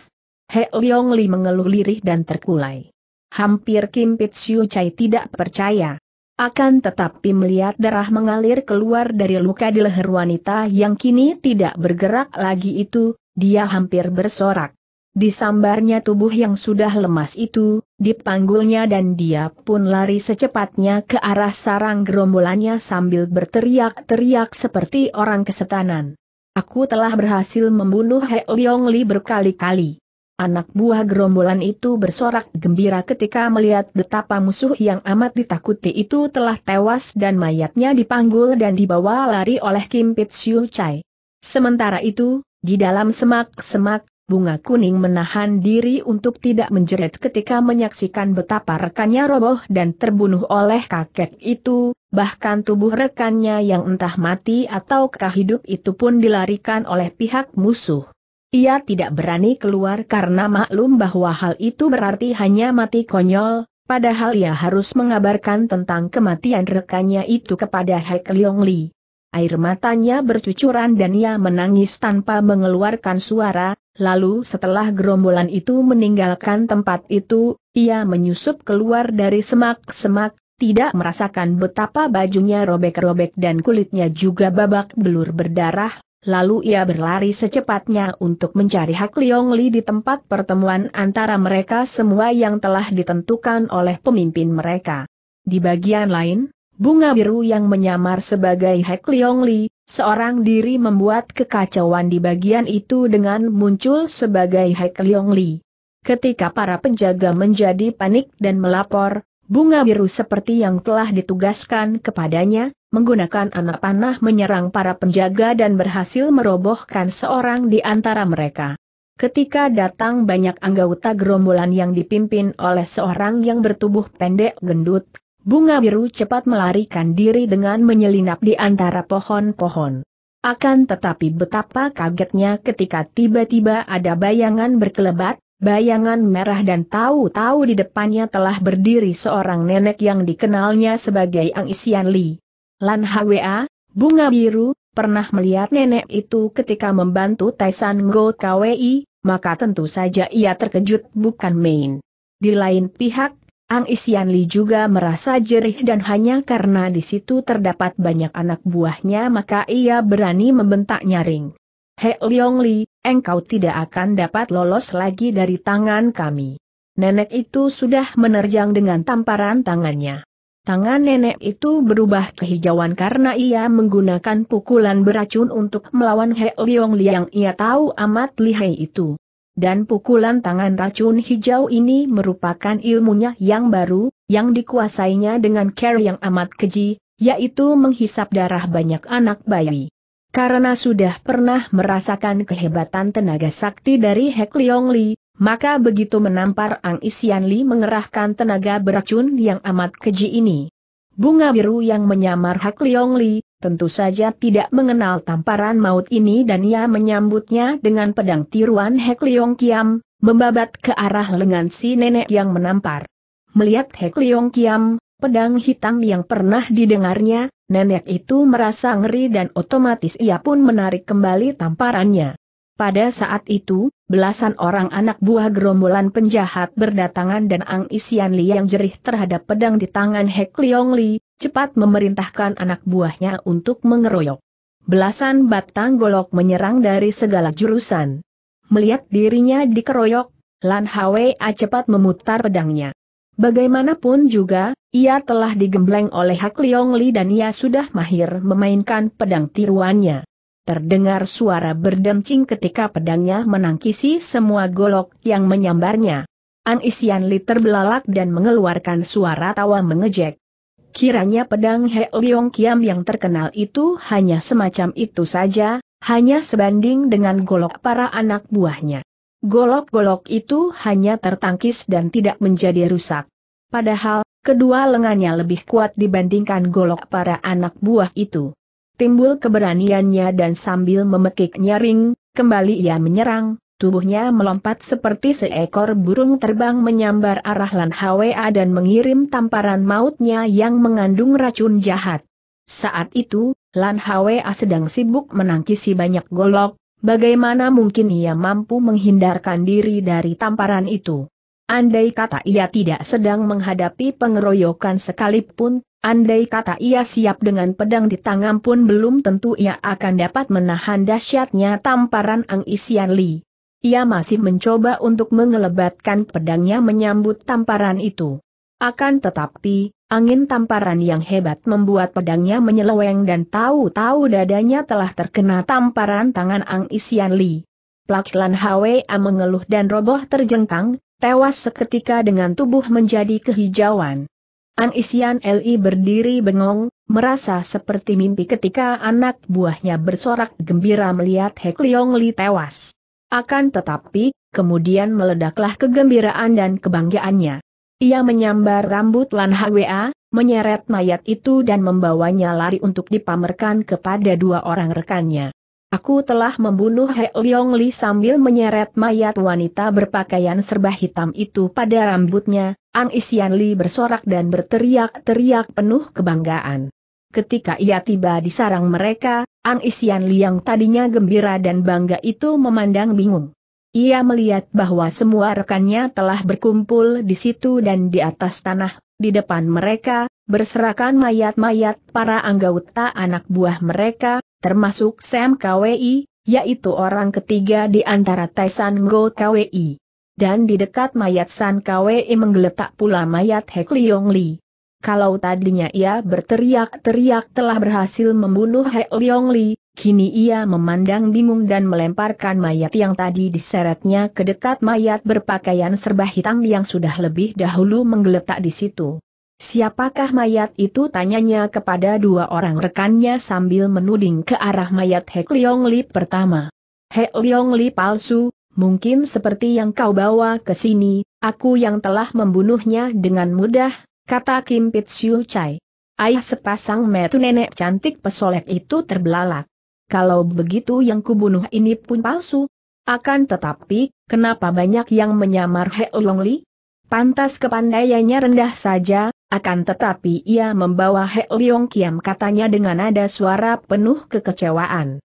Hek Leong Li mengeluh lirih dan terkulai. Hampir Kim Pit Siu Chai tidak percaya. Akan tetapi melihat darah mengalir keluar dari luka di leher wanita yang kini tidak bergerak lagi itu, dia hampir bersorak. Disambarnya tubuh yang sudah lemas itu, dipanggulnya dan dia pun lari secepatnya ke arah sarang gerombolannya sambil berteriak-teriak seperti orang kesetanan. Aku telah berhasil membunuh He Leong Li berkali-kali. Anak buah gerombolan itu bersorak gembira ketika melihat betapa musuh yang amat ditakuti itu telah tewas dan mayatnya dipanggul dan dibawa lari oleh Kim Pit Siu Chai. Sementara itu, di dalam semak-semak, Bunga Kuning menahan diri untuk tidak menjerit ketika menyaksikan betapa rekannya roboh dan terbunuh oleh kakek itu, bahkan tubuh rekannya yang entah mati ataukah hidup itu pun dilarikan oleh pihak musuh. Ia tidak berani keluar karena maklum bahwa hal itu berarti hanya mati konyol, padahal ia harus mengabarkan tentang kematian rekannya itu kepada Hek Leong Li. Air matanya bercucuran dan ia menangis tanpa mengeluarkan suara, Lalu setelah gerombolan itu meninggalkan tempat itu, ia menyusup keluar dari semak-semak, tidak merasakan betapa bajunya robek-robek dan kulitnya juga babak belur berdarah, lalu ia berlari secepatnya untuk mencari Hak Leong Li di tempat pertemuan antara mereka semua yang telah ditentukan oleh pemimpin mereka. Di bagian lain, bunga biru yang menyamar sebagai Hak Leong Li, Seorang diri membuat kekacauan di bagian itu dengan muncul sebagai Hek Leong Li. Ketika para penjaga menjadi panik dan melapor, bunga biru seperti yang telah ditugaskan kepadanya, menggunakan anak panah menyerang para penjaga dan berhasil merobohkan seorang di antara mereka. Ketika datang banyak anggota gerombolan yang dipimpin oleh seorang yang bertubuh pendek gendut, Bunga biru cepat melarikan diri dengan menyelinap di antara pohon-pohon. Akan tetapi betapa kagetnya ketika tiba-tiba ada bayangan berkelebat, bayangan merah dan tahu-tahu di depannya telah berdiri seorang nenek yang dikenalnya sebagai Ang Isian Li. Lan Hwa, bunga biru, pernah melihat nenek itu ketika membantu Taisan Go KWI, maka tentu saja ia terkejut bukan main. Di lain pihak, Ang Isian Li juga merasa jerih dan hanya karena di situ terdapat banyak anak buahnya maka ia berani membentak nyaring. He Leong Li, engkau tidak akan dapat lolos lagi dari tangan kami. Nenek itu sudah menerjang dengan tamparan tangannya. Tangan nenek itu berubah kehijauan karena ia menggunakan pukulan beracun untuk melawan He Leong Li yang ia tahu amat lihai itu dan pukulan tangan racun hijau ini merupakan ilmunya yang baru, yang dikuasainya dengan care yang amat keji, yaitu menghisap darah banyak anak bayi. Karena sudah pernah merasakan kehebatan tenaga sakti dari Hek Leong Li, maka begitu menampar Ang Isian Li mengerahkan tenaga beracun yang amat keji ini. Bunga biru yang menyamar Hak Leong Li, tentu saja tidak mengenal tamparan maut ini dan ia menyambutnya dengan pedang tiruan Hak Leong Kiam, membabat ke arah lengan si nenek yang menampar. Melihat Hak Leong Kiam, pedang hitam yang pernah didengarnya, nenek itu merasa ngeri dan otomatis ia pun menarik kembali tamparannya. Pada saat itu, belasan orang anak buah gerombolan penjahat berdatangan dan Ang Isian Li yang jerih terhadap pedang di tangan Hek Leong Li, cepat memerintahkan anak buahnya untuk mengeroyok. Belasan batang golok menyerang dari segala jurusan. Melihat dirinya dikeroyok, Lan Hwa cepat memutar pedangnya. Bagaimanapun juga, ia telah digembleng oleh Hak Leong Li dan ia sudah mahir memainkan pedang tiruannya. Terdengar suara berdencing ketika pedangnya menangkisi semua golok yang menyambarnya. An Isian Li terbelalak dan mengeluarkan suara tawa mengejek. Kiranya pedang He Leong Kiam yang terkenal itu hanya semacam itu saja, hanya sebanding dengan golok para anak buahnya. Golok-golok itu hanya tertangkis dan tidak menjadi rusak. Padahal, kedua lengannya lebih kuat dibandingkan golok para anak buah itu timbul keberaniannya dan sambil memekik nyaring, kembali ia menyerang, tubuhnya melompat seperti seekor burung terbang menyambar arah Lan Hwa dan mengirim tamparan mautnya yang mengandung racun jahat. Saat itu, Lan Hwa sedang sibuk menangkisi banyak golok, bagaimana mungkin ia mampu menghindarkan diri dari tamparan itu. Andai kata ia tidak sedang menghadapi pengeroyokan sekalipun, Andai kata ia siap dengan pedang di tangan pun belum tentu ia akan dapat menahan dahsyatnya tamparan Ang Isian Li. Ia masih mencoba untuk mengelebatkan pedangnya menyambut tamparan itu. Akan tetapi, angin tamparan yang hebat membuat pedangnya menyeleweng dan tahu-tahu dadanya telah terkena tamparan tangan Ang Isian Li. Plak Lan Hwa mengeluh dan roboh terjengkang, tewas seketika dengan tubuh menjadi kehijauan. An Isian Li berdiri bengong, merasa seperti mimpi ketika anak buahnya bersorak gembira melihat Hek Leong Li tewas. Akan tetapi, kemudian meledaklah kegembiraan dan kebanggaannya. Ia menyambar rambut Lan Hwa, menyeret mayat itu dan membawanya lari untuk dipamerkan kepada dua orang rekannya. Aku telah membunuh He Leong Li sambil menyeret mayat wanita berpakaian serba hitam itu pada rambutnya, Ang Isian Li bersorak dan berteriak-teriak penuh kebanggaan. Ketika ia tiba di sarang mereka, Ang Isian Li yang tadinya gembira dan bangga itu memandang bingung. Ia melihat bahwa semua rekannya telah berkumpul di situ dan di atas tanah, di depan mereka, berserakan mayat-mayat para anggota anak buah mereka, termasuk Sam KWI, yaitu orang ketiga di antara Taisan Go KWI dan di dekat mayat San Kwei menggeletak pula mayat Hek Leong Li. Kalau tadinya ia berteriak-teriak telah berhasil membunuh Hek Leong Li, kini ia memandang bingung dan melemparkan mayat yang tadi diseretnya ke dekat mayat berpakaian serba hitam yang sudah lebih dahulu menggeletak di situ. Siapakah mayat itu tanyanya kepada dua orang rekannya sambil menuding ke arah mayat Hek Leong Li pertama. Hek Leong Li palsu, Mungkin seperti yang kau bawa ke sini, aku yang telah membunuhnya dengan mudah, kata Kim Pitsiu Chai. Ayah sepasang metu nenek cantik pesolek itu terbelalak. Kalau begitu yang kubunuh ini pun palsu. Akan tetapi, kenapa banyak yang menyamar Long Li? Pantas kepandaiannya rendah saja, akan tetapi ia membawa Heoliong Kiam katanya dengan nada suara penuh kekecewaan.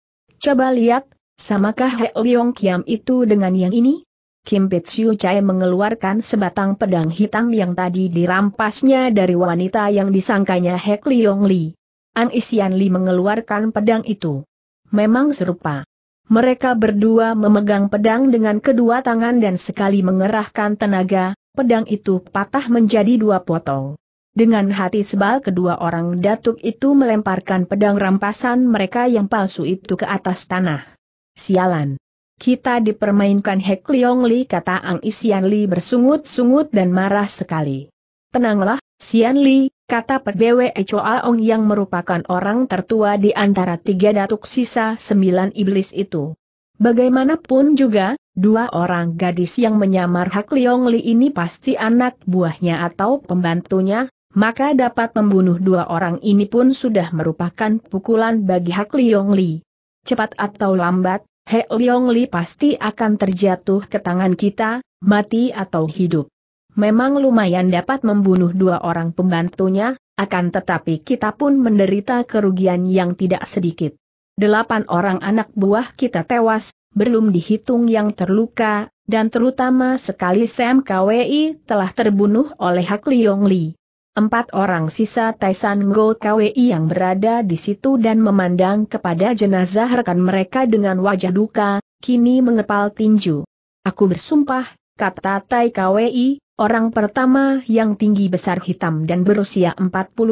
Coba lihat, Samakah He Leong Kiam itu dengan yang ini? Kim Siu Chai mengeluarkan sebatang pedang hitam yang tadi dirampasnya dari wanita yang disangkanya He Leong Li. Ang Isian Li mengeluarkan pedang itu. Memang serupa. Mereka berdua memegang pedang dengan kedua tangan dan sekali mengerahkan tenaga, pedang itu patah menjadi dua potong. Dengan hati sebal kedua orang datuk itu melemparkan pedang rampasan mereka yang palsu itu ke atas tanah. Sialan. Kita dipermainkan Hek Leong Li kata Ang Isian Li bersungut-sungut dan marah sekali. Tenanglah, Sian Li, kata Echoa Choaong yang merupakan orang tertua di antara tiga datuk sisa sembilan iblis itu. Bagaimanapun juga, dua orang gadis yang menyamar Hak Leong Li ini pasti anak buahnya atau pembantunya, maka dapat membunuh dua orang ini pun sudah merupakan pukulan bagi Hak Leong Li cepat atau lambat, He Leong Li pasti akan terjatuh ke tangan kita, mati atau hidup. Memang lumayan dapat membunuh dua orang pembantunya, akan tetapi kita pun menderita kerugian yang tidak sedikit. Delapan orang anak buah kita tewas, belum dihitung yang terluka, dan terutama sekali Sam KWI telah terbunuh oleh Hak Leong Li. Empat orang sisa Taisan Gold KWI yang berada di situ dan memandang kepada jenazah rekan mereka dengan wajah duka, kini mengepal tinju. Aku bersumpah, kata Tai KWI, orang pertama yang tinggi besar hitam dan berusia 45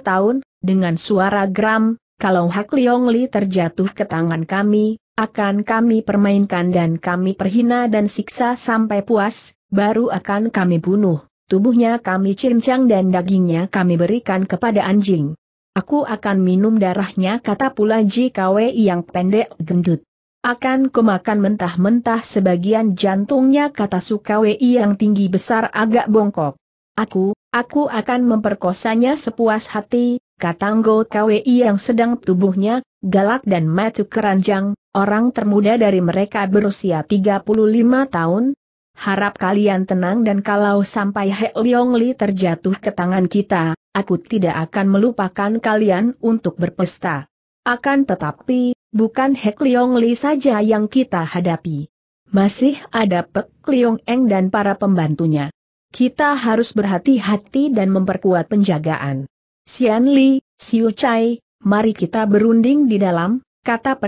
tahun, dengan suara gram, kalau Hak Leong Li terjatuh ke tangan kami, akan kami permainkan dan kami perhina dan siksa sampai puas, baru akan kami bunuh. Tubuhnya kami cincang dan dagingnya kami berikan kepada anjing. Aku akan minum darahnya kata pula JKW yang pendek gendut. Akan kumakan mentah-mentah sebagian jantungnya kata Sukawi yang tinggi besar agak bongkok. Aku, aku akan memperkosanya sepuas hati, kata Nggo KWI yang sedang tubuhnya, galak dan matuk keranjang, orang termuda dari mereka berusia 35 tahun, Harap kalian tenang dan kalau sampai He Leong Li terjatuh ke tangan kita, aku tidak akan melupakan kalian untuk berpesta. Akan tetapi, bukan He Leong Li saja yang kita hadapi. Masih ada Pek Leong Eng dan para pembantunya. Kita harus berhati-hati dan memperkuat penjagaan. Xian Li, Xiu Chai, mari kita berunding di dalam, kata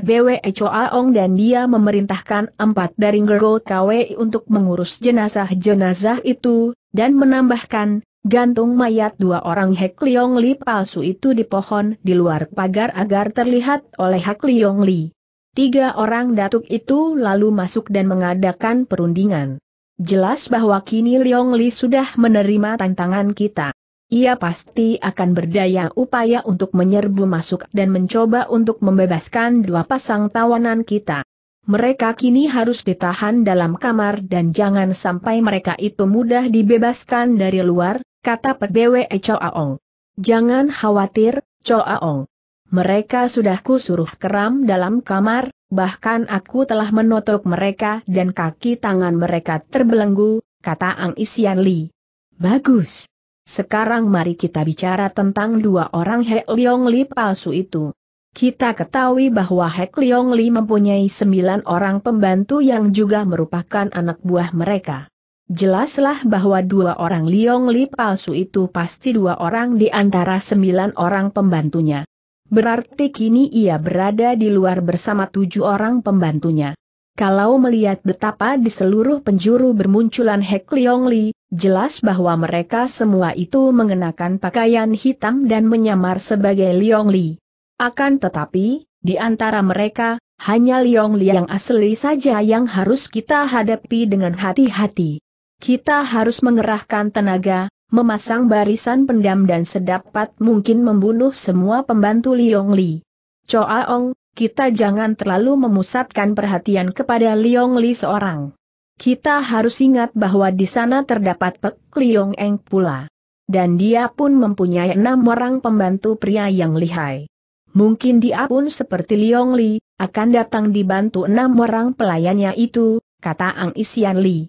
Choa Ong dan dia memerintahkan empat dari Gergo KWI untuk mengurus jenazah-jenazah itu, dan menambahkan, gantung mayat dua orang Hek Liong Li palsu itu di pohon di luar pagar agar terlihat oleh Hek Liong Li. Tiga orang datuk itu lalu masuk dan mengadakan perundingan. Jelas bahwa kini Liong Li sudah menerima tantangan kita. Ia pasti akan berdaya upaya untuk menyerbu masuk dan mencoba untuk membebaskan dua pasang tawanan kita. Mereka kini harus ditahan dalam kamar dan jangan sampai mereka itu mudah dibebaskan dari luar, kata PBWE Aong. Jangan khawatir, Choaong. Mereka sudah kusuruh keram dalam kamar, bahkan aku telah menotok mereka dan kaki tangan mereka terbelenggu, kata Ang Isian Li. Bagus. Sekarang mari kita bicara tentang dua orang Hek Leong Li palsu itu. Kita ketahui bahwa Hek Leong Li mempunyai sembilan orang pembantu yang juga merupakan anak buah mereka. Jelaslah bahwa dua orang Leong Li palsu itu pasti dua orang di antara sembilan orang pembantunya. Berarti kini ia berada di luar bersama tujuh orang pembantunya. Kalau melihat betapa di seluruh penjuru bermunculan Hek Leong Li, jelas bahwa mereka semua itu mengenakan pakaian hitam dan menyamar sebagai Leong Li. Akan tetapi, di antara mereka, hanya Leong Li yang asli saja yang harus kita hadapi dengan hati-hati. Kita harus mengerahkan tenaga, memasang barisan pendam dan sedapat mungkin membunuh semua pembantu Leong Li. Choa Ong, kita jangan terlalu memusatkan perhatian kepada Liong Li seorang. Kita harus ingat bahwa di sana terdapat Pek Liong Eng pula. Dan dia pun mempunyai enam orang pembantu pria yang lihai. Mungkin dia pun seperti Liong Li, akan datang dibantu enam orang pelayannya itu, kata Ang Isian Li.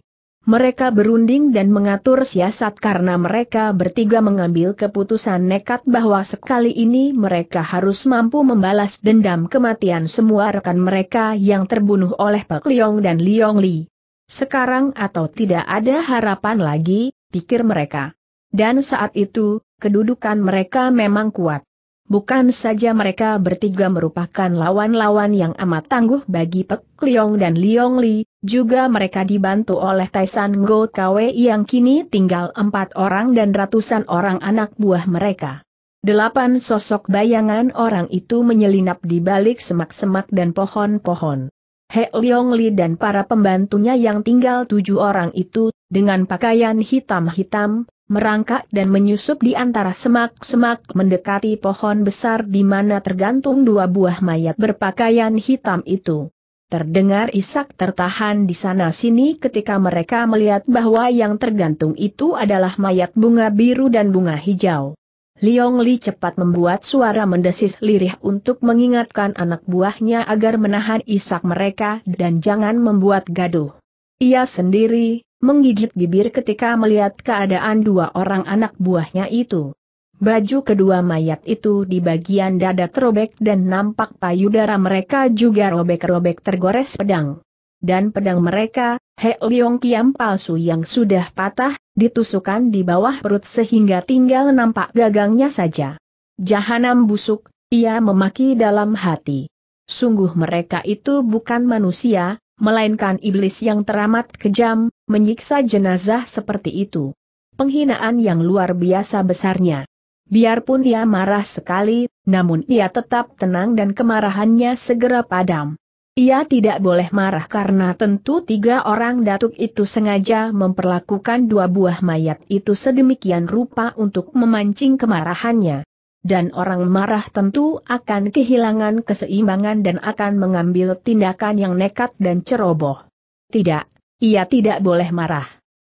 Mereka berunding dan mengatur siasat karena mereka bertiga mengambil keputusan nekat bahwa sekali ini mereka harus mampu membalas dendam kematian semua rekan mereka yang terbunuh oleh Pak Liong dan Liong Li. Sekarang atau tidak ada harapan lagi, pikir mereka. Dan saat itu, kedudukan mereka memang kuat. Bukan saja mereka bertiga merupakan lawan-lawan yang amat tangguh bagi Pek Liong dan Liong Li, juga mereka dibantu oleh Taisan Go Kwe yang kini tinggal empat orang dan ratusan orang anak buah mereka. Delapan sosok bayangan orang itu menyelinap di balik semak-semak dan pohon-pohon. He Leong Li dan para pembantunya yang tinggal tujuh orang itu, dengan pakaian hitam-hitam, merangkak dan menyusup di antara semak-semak mendekati pohon besar di mana tergantung dua buah mayat berpakaian hitam itu. Terdengar isak tertahan di sana-sini ketika mereka melihat bahwa yang tergantung itu adalah mayat bunga biru dan bunga hijau. Liong Li cepat membuat suara mendesis lirih untuk mengingatkan anak buahnya agar menahan isak mereka dan jangan membuat gaduh. Ia sendiri, menggigit bibir ketika melihat keadaan dua orang anak buahnya itu. Baju kedua mayat itu di bagian dada terobek dan nampak payudara mereka juga robek-robek tergores pedang. Dan pedang mereka, He Leong Kiam palsu yang sudah patah, ditusukan di bawah perut sehingga tinggal nampak gagangnya saja. Jahanam busuk, ia memaki dalam hati. Sungguh mereka itu bukan manusia, melainkan iblis yang teramat kejam, menyiksa jenazah seperti itu. Penghinaan yang luar biasa besarnya. Biarpun ia marah sekali, namun ia tetap tenang dan kemarahannya segera padam. Ia tidak boleh marah karena tentu tiga orang datuk itu sengaja memperlakukan dua buah mayat itu sedemikian rupa untuk memancing kemarahannya. Dan orang marah tentu akan kehilangan keseimbangan dan akan mengambil tindakan yang nekat dan ceroboh. Tidak, ia tidak boleh marah.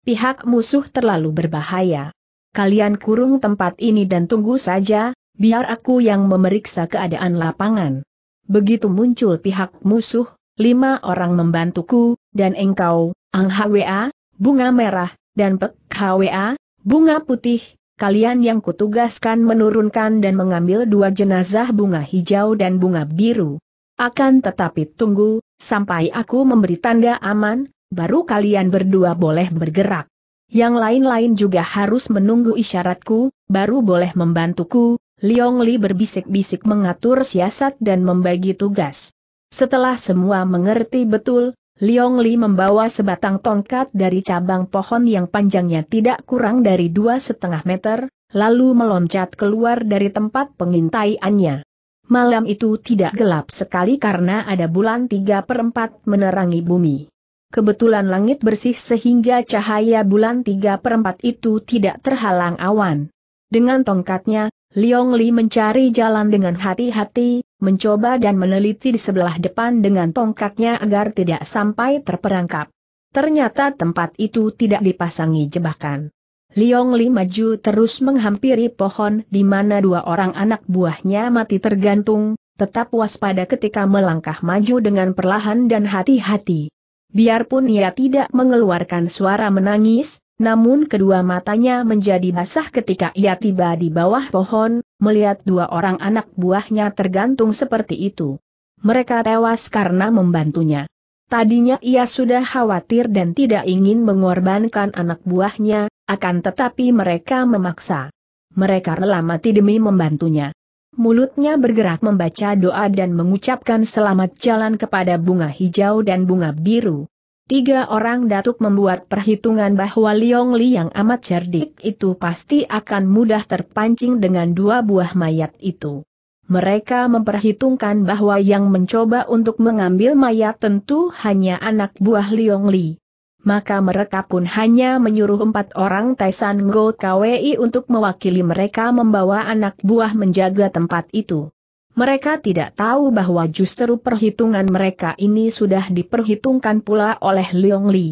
Pihak musuh terlalu berbahaya kalian kurung tempat ini dan tunggu saja, biar aku yang memeriksa keadaan lapangan. Begitu muncul pihak musuh, lima orang membantuku, dan engkau, Ang HWA, Bunga Merah, dan Pek HWA, Bunga Putih, kalian yang kutugaskan menurunkan dan mengambil dua jenazah bunga hijau dan bunga biru. Akan tetapi tunggu, sampai aku memberi tanda aman, baru kalian berdua boleh bergerak. Yang lain-lain juga harus menunggu isyaratku, baru boleh membantuku, Liong Li berbisik-bisik mengatur siasat dan membagi tugas. Setelah semua mengerti betul, Liong Li membawa sebatang tongkat dari cabang pohon yang panjangnya tidak kurang dari dua setengah meter, lalu meloncat keluar dari tempat pengintaiannya. Malam itu tidak gelap sekali karena ada bulan tiga perempat menerangi bumi kebetulan langit bersih sehingga cahaya bulan tiga perempat itu tidak terhalang awan. Dengan tongkatnya, Liong Li mencari jalan dengan hati-hati, mencoba dan meneliti di sebelah depan dengan tongkatnya agar tidak sampai terperangkap. Ternyata tempat itu tidak dipasangi jebakan. Liong Li maju terus menghampiri pohon di mana dua orang anak buahnya mati tergantung, tetap waspada ketika melangkah maju dengan perlahan dan hati-hati. Biarpun ia tidak mengeluarkan suara menangis, namun kedua matanya menjadi basah ketika ia tiba di bawah pohon, melihat dua orang anak buahnya tergantung seperti itu. Mereka tewas karena membantunya. Tadinya ia sudah khawatir dan tidak ingin mengorbankan anak buahnya, akan tetapi mereka memaksa. Mereka rela mati demi membantunya. Mulutnya bergerak membaca doa dan mengucapkan selamat jalan kepada bunga hijau dan bunga biru. Tiga orang datuk membuat perhitungan bahwa Liong Li yang amat cerdik itu pasti akan mudah terpancing dengan dua buah mayat itu. Mereka memperhitungkan bahwa yang mencoba untuk mengambil mayat tentu hanya anak buah Liong Li maka mereka pun hanya menyuruh empat orang Taisan Go KWI untuk mewakili mereka membawa anak buah menjaga tempat itu. Mereka tidak tahu bahwa justru perhitungan mereka ini sudah diperhitungkan pula oleh Leong Li.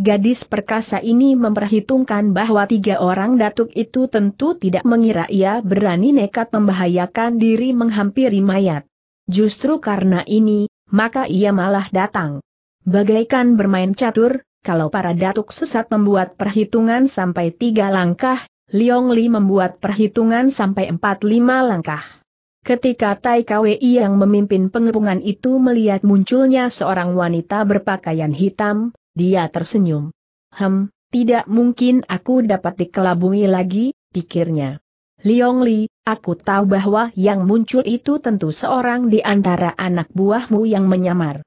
Gadis perkasa ini memperhitungkan bahwa tiga orang datuk itu tentu tidak mengira ia berani nekat membahayakan diri menghampiri mayat. Justru karena ini, maka ia malah datang. Bagaikan bermain catur, kalau para datuk sesat membuat perhitungan sampai tiga langkah, Liong Li membuat perhitungan sampai empat lima langkah. Ketika Tai Kwei yang memimpin pengepungan itu melihat munculnya seorang wanita berpakaian hitam, dia tersenyum. Hem, tidak mungkin aku dapat dikelabui lagi, pikirnya. Liong Li, aku tahu bahwa yang muncul itu tentu seorang di antara anak buahmu yang menyamar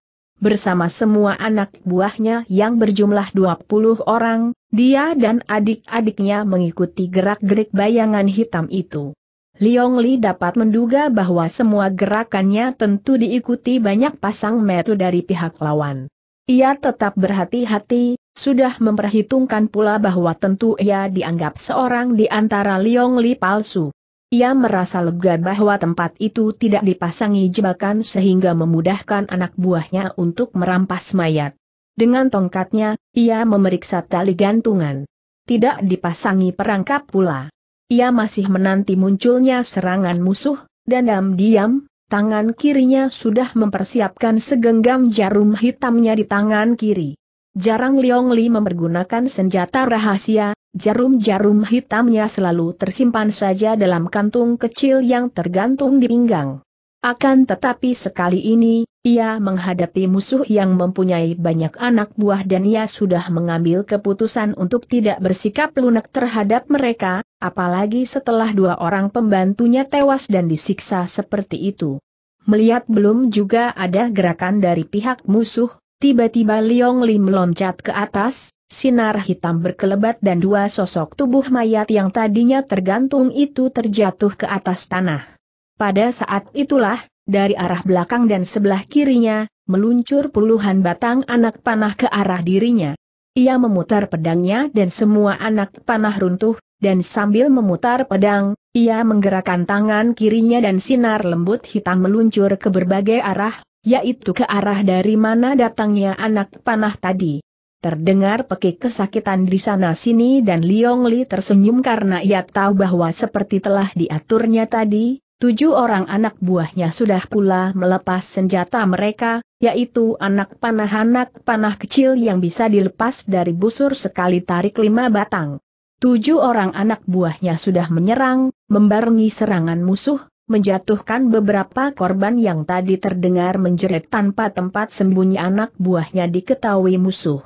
bersama semua anak buahnya yang berjumlah 20 orang, dia dan adik-adiknya mengikuti gerak-gerik bayangan hitam itu. Liong Li dapat menduga bahwa semua gerakannya tentu diikuti banyak pasang metu dari pihak lawan. Ia tetap berhati-hati, sudah memperhitungkan pula bahwa tentu ia dianggap seorang di antara Liong Li palsu. Ia merasa lega bahwa tempat itu tidak dipasangi jebakan sehingga memudahkan anak buahnya untuk merampas mayat. Dengan tongkatnya, ia memeriksa tali gantungan. Tidak dipasangi perangkap pula. Ia masih menanti munculnya serangan musuh, dan diam-diam, tangan kirinya sudah mempersiapkan segenggam jarum hitamnya di tangan kiri. Jarang Liong Li mempergunakan senjata rahasia, Jarum-jarum hitamnya selalu tersimpan saja dalam kantung kecil yang tergantung di pinggang. Akan tetapi sekali ini, ia menghadapi musuh yang mempunyai banyak anak buah dan ia sudah mengambil keputusan untuk tidak bersikap lunak terhadap mereka, apalagi setelah dua orang pembantunya tewas dan disiksa seperti itu. Melihat belum juga ada gerakan dari pihak musuh, tiba-tiba Liong Lim loncat ke atas, sinar hitam berkelebat dan dua sosok tubuh mayat yang tadinya tergantung itu terjatuh ke atas tanah. Pada saat itulah, dari arah belakang dan sebelah kirinya, meluncur puluhan batang anak panah ke arah dirinya. Ia memutar pedangnya dan semua anak panah runtuh, dan sambil memutar pedang, ia menggerakkan tangan kirinya dan sinar lembut hitam meluncur ke berbagai arah, yaitu ke arah dari mana datangnya anak panah tadi. Terdengar pekik kesakitan di sana-sini dan Liong Li tersenyum karena ia tahu bahwa seperti telah diaturnya tadi, tujuh orang anak buahnya sudah pula melepas senjata mereka, yaitu anak panah-anak panah kecil yang bisa dilepas dari busur sekali tarik lima batang. Tujuh orang anak buahnya sudah menyerang, membarengi serangan musuh, menjatuhkan beberapa korban yang tadi terdengar menjerit tanpa tempat sembunyi anak buahnya diketahui musuh.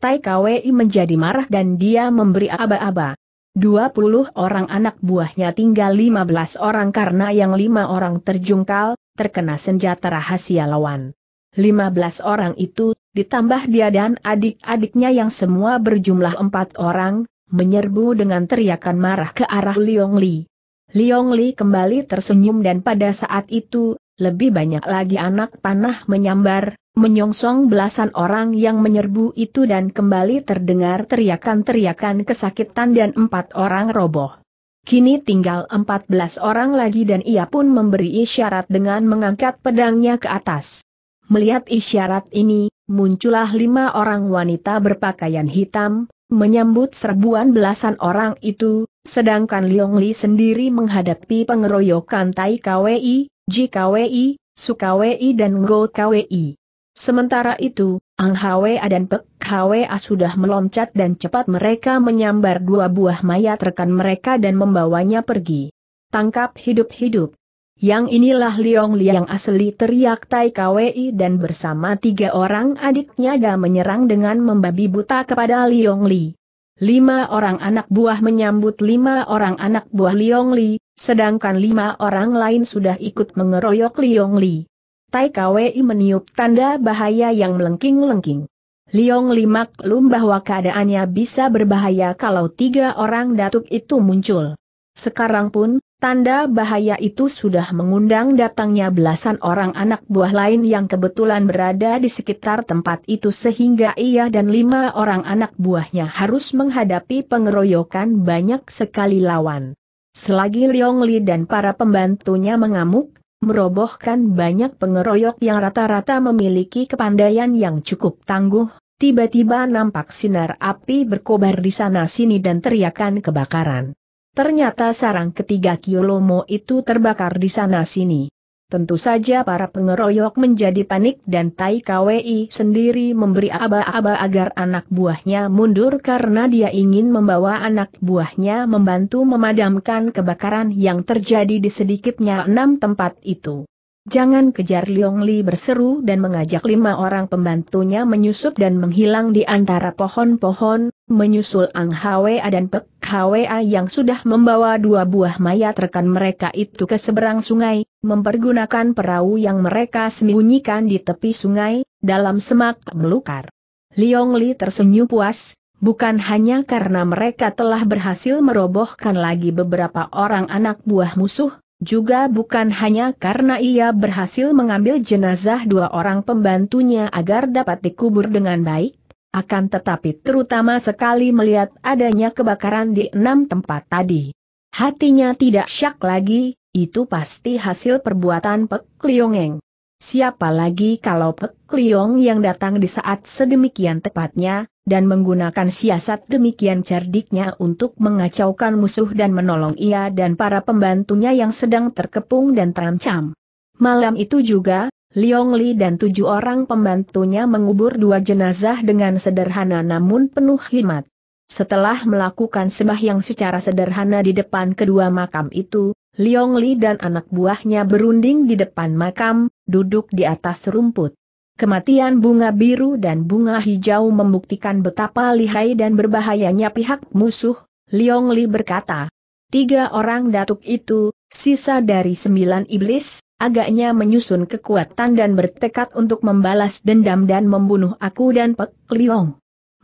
Tai Kwei menjadi marah dan dia memberi aba-aba. 20 orang anak buahnya tinggal 15 orang karena yang lima orang terjungkal, terkena senjata rahasia lawan. 15 orang itu, ditambah dia dan adik-adiknya yang semua berjumlah empat orang, menyerbu dengan teriakan marah ke arah Liong Li. Liong Li kembali tersenyum dan pada saat itu, lebih banyak lagi anak panah menyambar, menyongsong belasan orang yang menyerbu itu dan kembali terdengar teriakan-teriakan kesakitan dan empat orang roboh. Kini tinggal empat belas orang lagi dan ia pun memberi isyarat dengan mengangkat pedangnya ke atas. Melihat isyarat ini, muncullah lima orang wanita berpakaian hitam, menyambut serbuan belasan orang itu, sedangkan Liong Li sendiri menghadapi pengeroyokan Tai Kwei. JKWI, Sukawi dan GoKWI. Sementara itu, Ang Hwa dan Pek Hwa sudah meloncat dan cepat mereka menyambar dua buah mayat rekan mereka dan membawanya pergi. Tangkap hidup-hidup. Yang inilah Liong Liang asli teriak Tai Kwi dan bersama tiga orang adiknya dah menyerang dengan membabi buta kepada Liong Li. Lima orang anak buah menyambut lima orang anak buah Liong Li, sedangkan lima orang lain sudah ikut mengeroyok Liong Li. Tai Kwei meniup tanda bahaya yang melengking-lengking. Liong Li maklum bahwa keadaannya bisa berbahaya kalau tiga orang datuk itu muncul. Sekarang pun, Tanda bahaya itu sudah mengundang datangnya belasan orang anak buah lain yang kebetulan berada di sekitar tempat itu sehingga ia dan lima orang anak buahnya harus menghadapi pengeroyokan banyak sekali lawan. Selagi Leong Li dan para pembantunya mengamuk, merobohkan banyak pengeroyok yang rata-rata memiliki kepandaian yang cukup tangguh, tiba-tiba nampak sinar api berkobar di sana-sini dan teriakan kebakaran. Ternyata sarang ketiga Kiolomo itu terbakar di sana-sini. Tentu saja para pengeroyok menjadi panik dan Tai KWI sendiri memberi aba-aba agar anak buahnya mundur karena dia ingin membawa anak buahnya membantu memadamkan kebakaran yang terjadi di sedikitnya enam tempat itu. Jangan kejar Liong Li berseru dan mengajak lima orang pembantunya menyusup dan menghilang di antara pohon-pohon, menyusul Ang Hwa dan Pek Hwa yang sudah membawa dua buah mayat rekan mereka itu ke seberang sungai, mempergunakan perahu yang mereka sembunyikan di tepi sungai, dalam semak belukar. Liong Li tersenyum puas, bukan hanya karena mereka telah berhasil merobohkan lagi beberapa orang anak buah musuh, juga bukan hanya karena ia berhasil mengambil jenazah dua orang pembantunya agar dapat dikubur dengan baik, akan tetapi terutama sekali melihat adanya kebakaran di enam tempat tadi. Hatinya tidak syak lagi, itu pasti hasil perbuatan Pek Liongeng. Siapa lagi kalau Pek Liong yang datang di saat sedemikian tepatnya, dan menggunakan siasat demikian cerdiknya untuk mengacaukan musuh dan menolong ia dan para pembantunya yang sedang terkepung dan terancam. Malam itu juga, Liong Li dan tujuh orang pembantunya mengubur dua jenazah dengan sederhana namun penuh khidmat. Setelah melakukan sembahyang secara sederhana di depan kedua makam itu, Liong Li dan anak buahnya berunding di depan makam, duduk di atas rumput. Kematian bunga biru dan bunga hijau membuktikan betapa lihai dan berbahayanya pihak musuh, Liong Li berkata. Tiga orang datuk itu, sisa dari sembilan iblis, agaknya menyusun kekuatan dan bertekad untuk membalas dendam dan membunuh aku dan Pek Liong.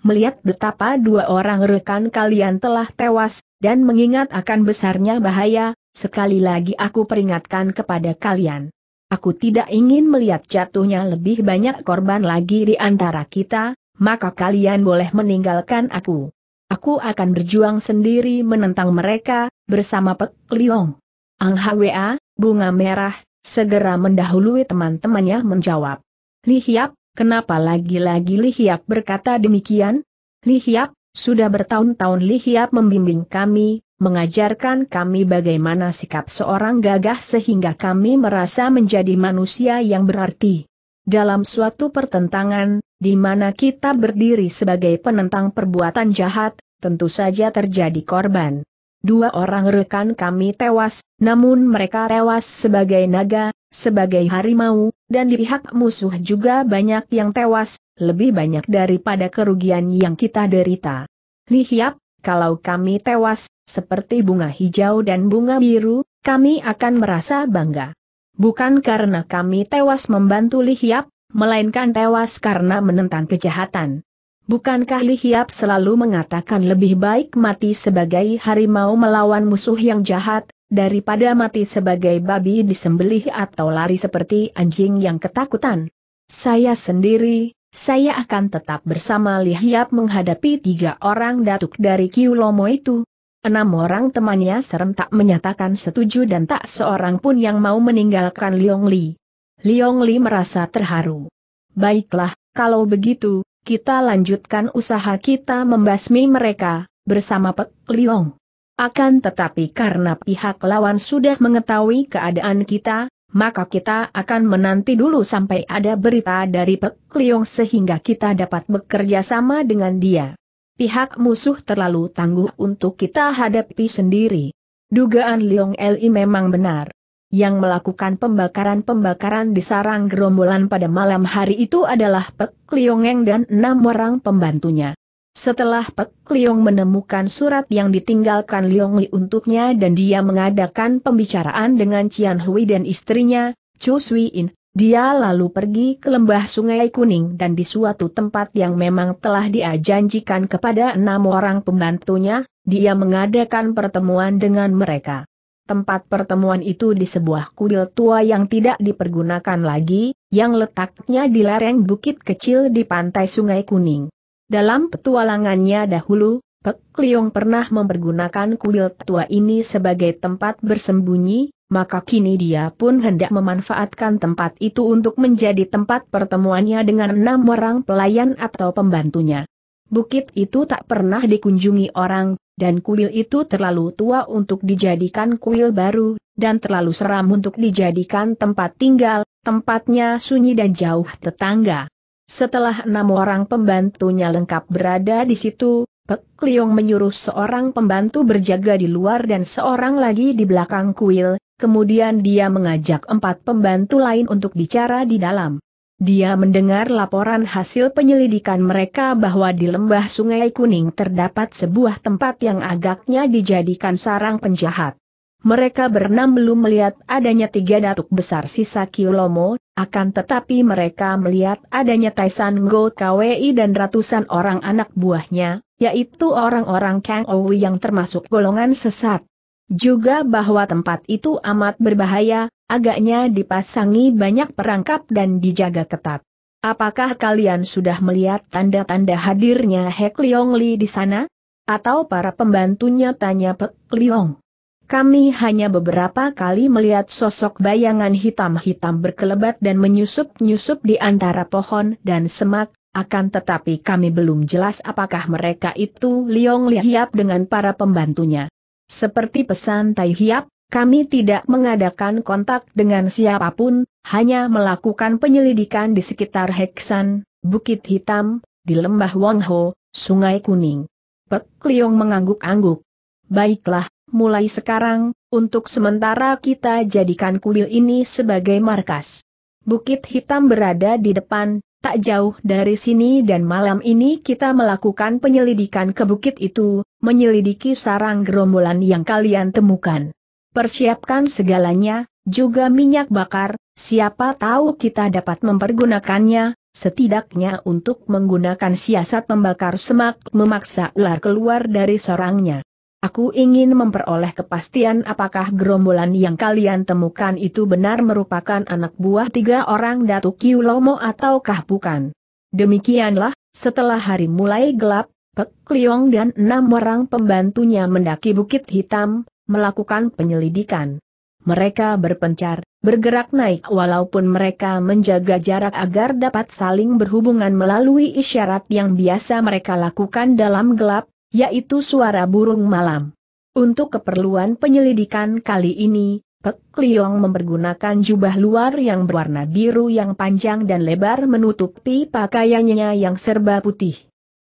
Melihat betapa dua orang rekan kalian telah tewas, dan mengingat akan besarnya bahaya, sekali lagi aku peringatkan kepada kalian. Aku tidak ingin melihat jatuhnya lebih banyak korban lagi di antara kita, maka kalian boleh meninggalkan aku. Aku akan berjuang sendiri menentang mereka, bersama Pek Liong. Ang Hwa, bunga merah, segera mendahului teman-temannya menjawab. Li Hiap, kenapa lagi-lagi Li Hiap berkata demikian? Li Hiap, sudah bertahun-tahun Li Hiap membimbing kami, mengajarkan kami bagaimana sikap seorang gagah sehingga kami merasa menjadi manusia yang berarti. Dalam suatu pertentangan, di mana kita berdiri sebagai penentang perbuatan jahat, tentu saja terjadi korban. Dua orang rekan kami tewas, namun mereka tewas sebagai naga, sebagai harimau, dan di pihak musuh juga banyak yang tewas, lebih banyak daripada kerugian yang kita derita. Lihiap, kalau kami tewas, seperti bunga hijau dan bunga biru, kami akan merasa bangga. Bukan karena kami tewas membantu Lihiap, melainkan tewas karena menentang kejahatan. Bukankah Lihiap selalu mengatakan lebih baik mati sebagai harimau melawan musuh yang jahat, daripada mati sebagai babi disembelih atau lari seperti anjing yang ketakutan? Saya sendiri, saya akan tetap bersama Lihiap menghadapi tiga orang datuk dari Kiulomo itu, Enam orang temannya serentak menyatakan setuju dan tak seorang pun yang mau meninggalkan Liong Li. Liong Li merasa terharu. Baiklah, kalau begitu, kita lanjutkan usaha kita membasmi mereka, bersama Pek Liong. Akan tetapi karena pihak lawan sudah mengetahui keadaan kita, maka kita akan menanti dulu sampai ada berita dari Pek Liong sehingga kita dapat bekerja sama dengan dia pihak musuh terlalu tangguh untuk kita hadapi sendiri. Dugaan Liong Li memang benar. Yang melakukan pembakaran-pembakaran di sarang gerombolan pada malam hari itu adalah Pek Liongeng dan enam orang pembantunya. Setelah Pek Liong menemukan surat yang ditinggalkan Liong Li untuknya dan dia mengadakan pembicaraan dengan Cian Hui dan istrinya, Chu Sui In, dia lalu pergi ke lembah sungai kuning dan di suatu tempat yang memang telah dia janjikan kepada enam orang pembantunya, dia mengadakan pertemuan dengan mereka. Tempat pertemuan itu di sebuah kuil tua yang tidak dipergunakan lagi, yang letaknya di lereng bukit kecil di pantai sungai kuning. Dalam petualangannya dahulu, Pek Liong pernah mempergunakan kuil tua ini sebagai tempat bersembunyi, maka kini dia pun hendak memanfaatkan tempat itu untuk menjadi tempat pertemuannya dengan enam orang pelayan atau pembantunya. Bukit itu tak pernah dikunjungi orang, dan kuil itu terlalu tua untuk dijadikan kuil baru, dan terlalu seram untuk dijadikan tempat tinggal, tempatnya sunyi dan jauh tetangga. Setelah enam orang pembantunya lengkap berada di situ, Pek Liong menyuruh seorang pembantu berjaga di luar dan seorang lagi di belakang kuil, kemudian dia mengajak empat pembantu lain untuk bicara di dalam. Dia mendengar laporan hasil penyelidikan mereka bahwa di lembah Sungai Kuning terdapat sebuah tempat yang agaknya dijadikan sarang penjahat. Mereka berenam belum melihat adanya tiga datuk besar sisa Kilomo, akan tetapi mereka melihat adanya Taisan Go Kwei dan ratusan orang anak buahnya, yaitu orang-orang Kang Ou yang termasuk golongan sesat. Juga bahwa tempat itu amat berbahaya, agaknya dipasangi banyak perangkap dan dijaga ketat. Apakah kalian sudah melihat tanda-tanda hadirnya Hek Leong Li di sana? Atau para pembantunya tanya Pek Leong? Kami hanya beberapa kali melihat sosok bayangan hitam-hitam berkelebat dan menyusup-nyusup di antara pohon dan semak, akan tetapi kami belum jelas apakah mereka itu Liong Li Hiap dengan para pembantunya. Seperti pesan Tai Hiap, kami tidak mengadakan kontak dengan siapapun, hanya melakukan penyelidikan di sekitar Heksan, Bukit Hitam, di lembah Wangho, Sungai Kuning. Pek Liong mengangguk-angguk. Baiklah, mulai sekarang, untuk sementara kita jadikan kuil ini sebagai markas. Bukit Hitam berada di depan, tak jauh dari sini dan malam ini kita melakukan penyelidikan ke bukit itu, menyelidiki sarang gerombolan yang kalian temukan. Persiapkan segalanya, juga minyak bakar, siapa tahu kita dapat mempergunakannya, setidaknya untuk menggunakan siasat membakar semak memaksa ular keluar dari sarangnya. Aku ingin memperoleh kepastian apakah gerombolan yang kalian temukan itu benar merupakan anak buah tiga orang Datu Kiulomo ataukah bukan. Demikianlah, setelah hari mulai gelap, Pek Liong dan enam orang pembantunya mendaki Bukit Hitam, melakukan penyelidikan. Mereka berpencar, bergerak naik walaupun mereka menjaga jarak agar dapat saling berhubungan melalui isyarat yang biasa mereka lakukan dalam gelap, yaitu suara burung malam. Untuk keperluan penyelidikan kali ini, Pek Liong mempergunakan jubah luar yang berwarna biru yang panjang dan lebar menutupi pakaiannya yang serba putih.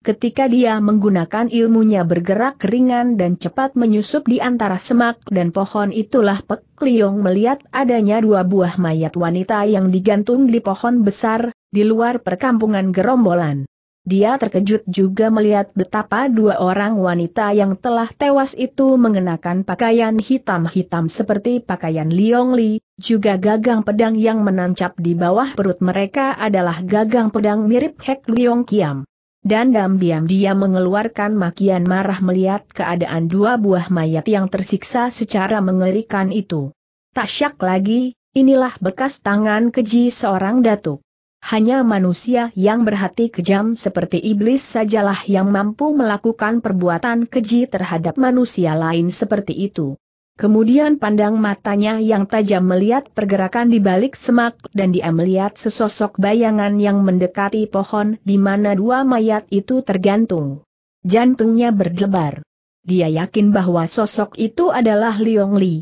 Ketika dia menggunakan ilmunya bergerak ringan dan cepat menyusup di antara semak dan pohon itulah Pek Liong melihat adanya dua buah mayat wanita yang digantung di pohon besar, di luar perkampungan gerombolan. Dia terkejut juga melihat betapa dua orang wanita yang telah tewas itu mengenakan pakaian hitam-hitam seperti pakaian Liong Li, juga gagang pedang yang menancap di bawah perut mereka adalah gagang pedang mirip Hek Liong Kiam. Dandam diam dia mengeluarkan makian marah melihat keadaan dua buah mayat yang tersiksa secara mengerikan itu. Tak syak lagi, inilah bekas tangan keji seorang datuk. Hanya manusia yang berhati kejam seperti iblis sajalah yang mampu melakukan perbuatan keji terhadap manusia lain seperti itu. Kemudian pandang matanya yang tajam melihat pergerakan di balik semak dan dia melihat sesosok bayangan yang mendekati pohon di mana dua mayat itu tergantung. Jantungnya berdebar. Dia yakin bahwa sosok itu adalah Liong Li.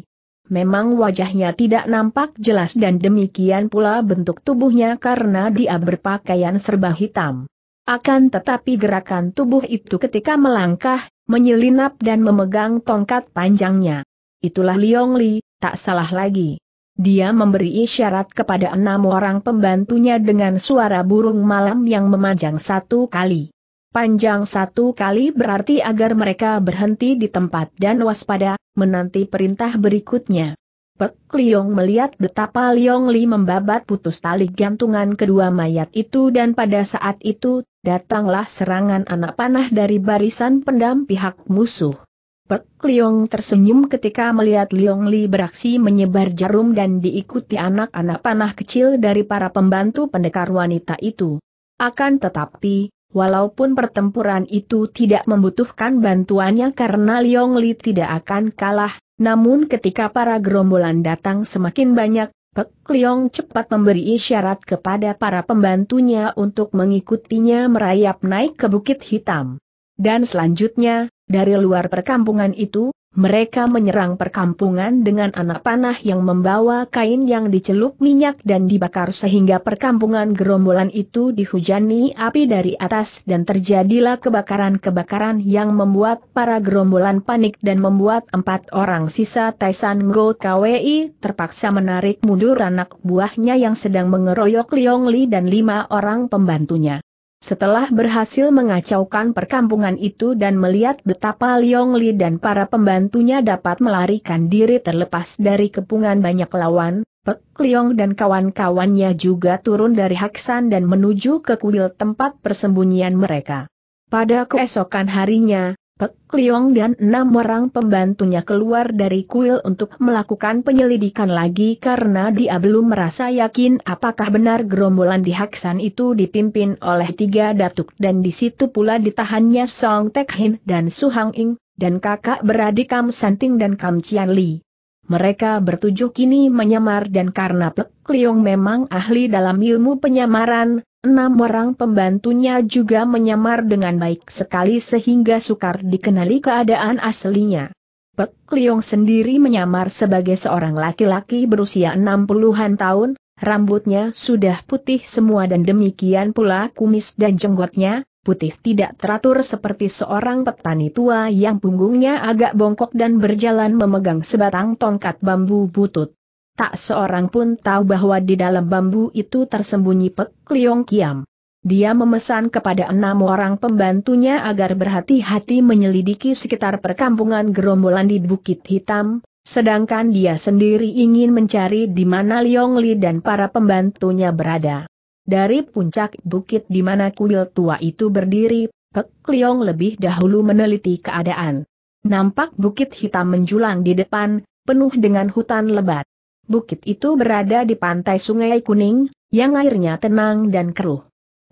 Memang wajahnya tidak nampak jelas dan demikian pula bentuk tubuhnya karena dia berpakaian serba hitam. Akan tetapi gerakan tubuh itu ketika melangkah, menyelinap dan memegang tongkat panjangnya. Itulah Liong Li, tak salah lagi. Dia memberi isyarat kepada enam orang pembantunya dengan suara burung malam yang memanjang satu kali. Panjang satu kali berarti agar mereka berhenti di tempat dan waspada, menanti perintah berikutnya. Pek Liong melihat betapa Liong Li membabat putus tali gantungan kedua mayat itu dan pada saat itu, datanglah serangan anak panah dari barisan pendam pihak musuh. Pek Liong tersenyum ketika melihat Liong Li beraksi menyebar jarum dan diikuti anak-anak panah kecil dari para pembantu pendekar wanita itu. Akan tetapi, Walaupun pertempuran itu tidak membutuhkan bantuannya karena Liong Li tidak akan kalah, namun ketika para gerombolan datang semakin banyak, Pek Liong cepat memberi isyarat kepada para pembantunya untuk mengikutinya merayap naik ke Bukit Hitam. Dan selanjutnya, dari luar perkampungan itu, mereka menyerang perkampungan dengan anak panah yang membawa kain yang dicelup minyak dan dibakar sehingga perkampungan gerombolan itu dihujani api dari atas dan terjadilah kebakaran-kebakaran yang membuat para gerombolan panik dan membuat empat orang sisa Taisan Go KWI terpaksa menarik mundur anak buahnya yang sedang mengeroyok Liong Li dan lima orang pembantunya. Setelah berhasil mengacaukan perkampungan itu dan melihat betapa Liong Li dan para pembantunya dapat melarikan diri terlepas dari kepungan banyak lawan, Pek Liong dan kawan-kawannya juga turun dari Haksan dan menuju ke kuil tempat persembunyian mereka. Pada keesokan harinya, Pek Liong dan enam orang pembantunya keluar dari kuil untuk melakukan penyelidikan lagi karena dia belum merasa yakin apakah benar gerombolan di Haksan itu dipimpin oleh tiga datuk dan di situ pula ditahannya Song Tek Hin dan Su Hang Ing, dan kakak beradik Kam Santing dan Kam Chian Li. Mereka bertujuh kini menyamar dan karena Pek Liong memang ahli dalam ilmu penyamaran, Enam orang pembantunya juga menyamar dengan baik sekali sehingga sukar dikenali keadaan aslinya. Pek Liong sendiri menyamar sebagai seorang laki-laki berusia 60-an tahun, rambutnya sudah putih semua dan demikian pula kumis dan jenggotnya, putih tidak teratur seperti seorang petani tua yang punggungnya agak bongkok dan berjalan memegang sebatang tongkat bambu butut. Tak seorang pun tahu bahwa di dalam bambu itu tersembunyi Pek Liong Kiam. Dia memesan kepada enam orang pembantunya agar berhati-hati menyelidiki sekitar perkampungan gerombolan di Bukit Hitam, sedangkan dia sendiri ingin mencari di mana Liong Li dan para pembantunya berada. Dari puncak bukit di mana kuil tua itu berdiri, Pek Liong lebih dahulu meneliti keadaan. Nampak bukit hitam menjulang di depan, penuh dengan hutan lebat. Bukit itu berada di pantai Sungai Kuning, yang airnya tenang dan keruh.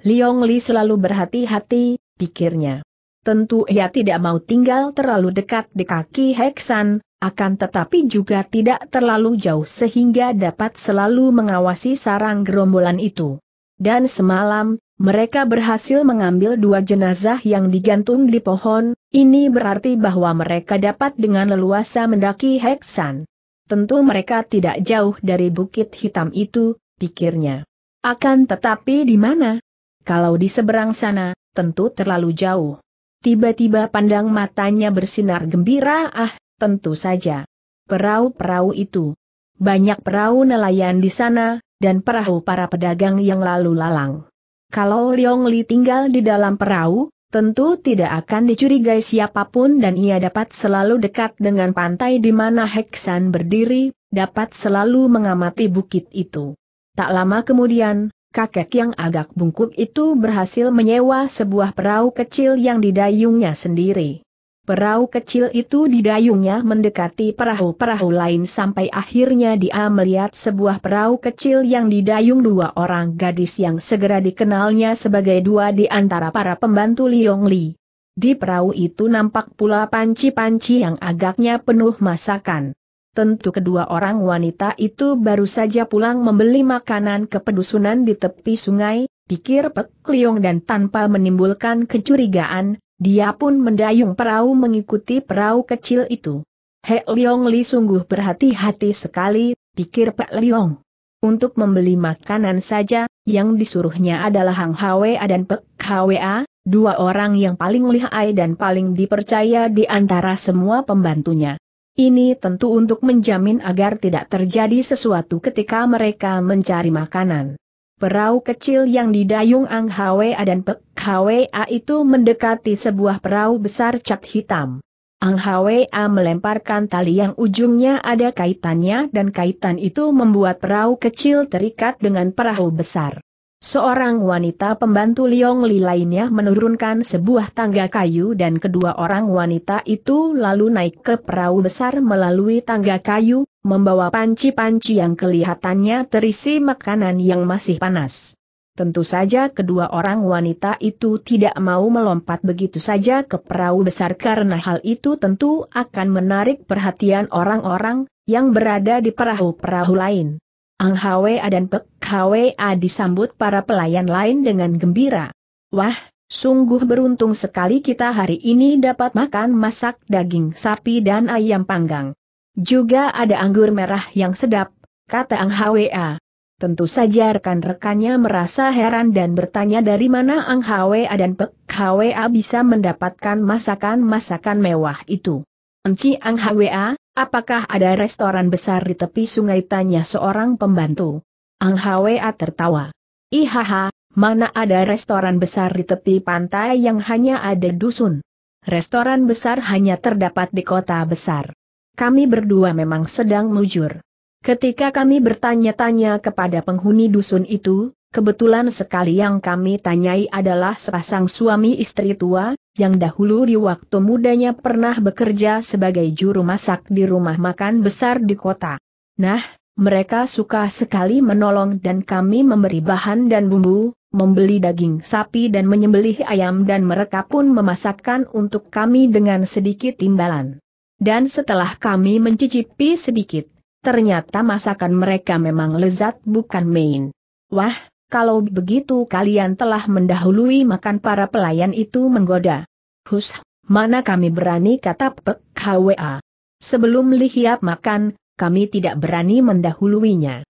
Liong Li selalu berhati-hati, pikirnya. Tentu ia tidak mau tinggal terlalu dekat di kaki Heksan, akan tetapi juga tidak terlalu jauh sehingga dapat selalu mengawasi sarang gerombolan itu. Dan semalam, mereka berhasil mengambil dua jenazah yang digantung di pohon, ini berarti bahwa mereka dapat dengan leluasa mendaki Heksan. Tentu mereka tidak jauh dari bukit hitam itu, pikirnya. Akan tetapi di mana? Kalau di seberang sana, tentu terlalu jauh. Tiba-tiba pandang matanya bersinar gembira, ah, tentu saja. Perahu-perahu itu. Banyak perahu nelayan di sana, dan perahu para pedagang yang lalu lalang. Kalau Liong Li tinggal di dalam perahu, tentu tidak akan dicurigai siapapun dan ia dapat selalu dekat dengan pantai di mana Heksan berdiri, dapat selalu mengamati bukit itu. Tak lama kemudian, kakek yang agak bungkuk itu berhasil menyewa sebuah perahu kecil yang didayungnya sendiri. Perahu kecil itu didayungnya mendekati perahu-perahu lain sampai akhirnya dia melihat sebuah perahu kecil yang didayung dua orang gadis yang segera dikenalnya sebagai dua di antara para pembantu Liong Li. Di perahu itu nampak pula panci-panci yang agaknya penuh masakan. Tentu kedua orang wanita itu baru saja pulang membeli makanan ke pedusunan di tepi sungai, pikir Pek Liong dan tanpa menimbulkan kecurigaan, dia pun mendayung perahu mengikuti perahu kecil itu. He Leong Li sungguh berhati-hati sekali, pikir Pak Leong. Untuk membeli makanan saja, yang disuruhnya adalah Hang Hwa dan Pek Hwa, dua orang yang paling lihai dan paling dipercaya di antara semua pembantunya. Ini tentu untuk menjamin agar tidak terjadi sesuatu ketika mereka mencari makanan. Perahu kecil yang didayung Ang Hwa dan Pek Hwa itu mendekati sebuah perahu besar cat hitam. Ang Hwa melemparkan tali yang ujungnya ada kaitannya dan kaitan itu membuat perahu kecil terikat dengan perahu besar. Seorang wanita pembantu Liong Li lainnya menurunkan sebuah tangga kayu dan kedua orang wanita itu lalu naik ke perahu besar melalui tangga kayu, membawa panci-panci yang kelihatannya terisi makanan yang masih panas. Tentu saja kedua orang wanita itu tidak mau melompat begitu saja ke perahu besar karena hal itu tentu akan menarik perhatian orang-orang yang berada di perahu-perahu lain. Ang Hwa dan Pek Hwa disambut para pelayan lain dengan gembira. Wah, sungguh beruntung sekali kita hari ini dapat makan masak daging sapi dan ayam panggang. Juga ada anggur merah yang sedap, kata Ang Hwa. Tentu saja rekan-rekannya merasa heran dan bertanya dari mana Ang Hwa dan Pek Hwa bisa mendapatkan masakan-masakan mewah itu. Enci Ang Hwa, apakah ada restoran besar di tepi sungai tanya seorang pembantu. Ang Hwa tertawa. Ihaha, mana ada restoran besar di tepi pantai yang hanya ada dusun. Restoran besar hanya terdapat di kota besar. Kami berdua memang sedang mujur. Ketika kami bertanya-tanya kepada penghuni dusun itu, Kebetulan sekali yang kami tanyai adalah sepasang suami istri tua, yang dahulu di waktu mudanya pernah bekerja sebagai juru masak di rumah makan besar di kota. Nah, mereka suka sekali menolong dan kami memberi bahan dan bumbu, membeli daging sapi dan menyembelih ayam dan mereka pun memasakkan untuk kami dengan sedikit timbalan. Dan setelah kami mencicipi sedikit, ternyata masakan mereka memang lezat bukan main. Wah, kalau begitu kalian telah mendahului makan para pelayan itu menggoda. Hus, mana kami berani kata Pek Hwa. Sebelum lihiap makan, kami tidak berani mendahuluinya.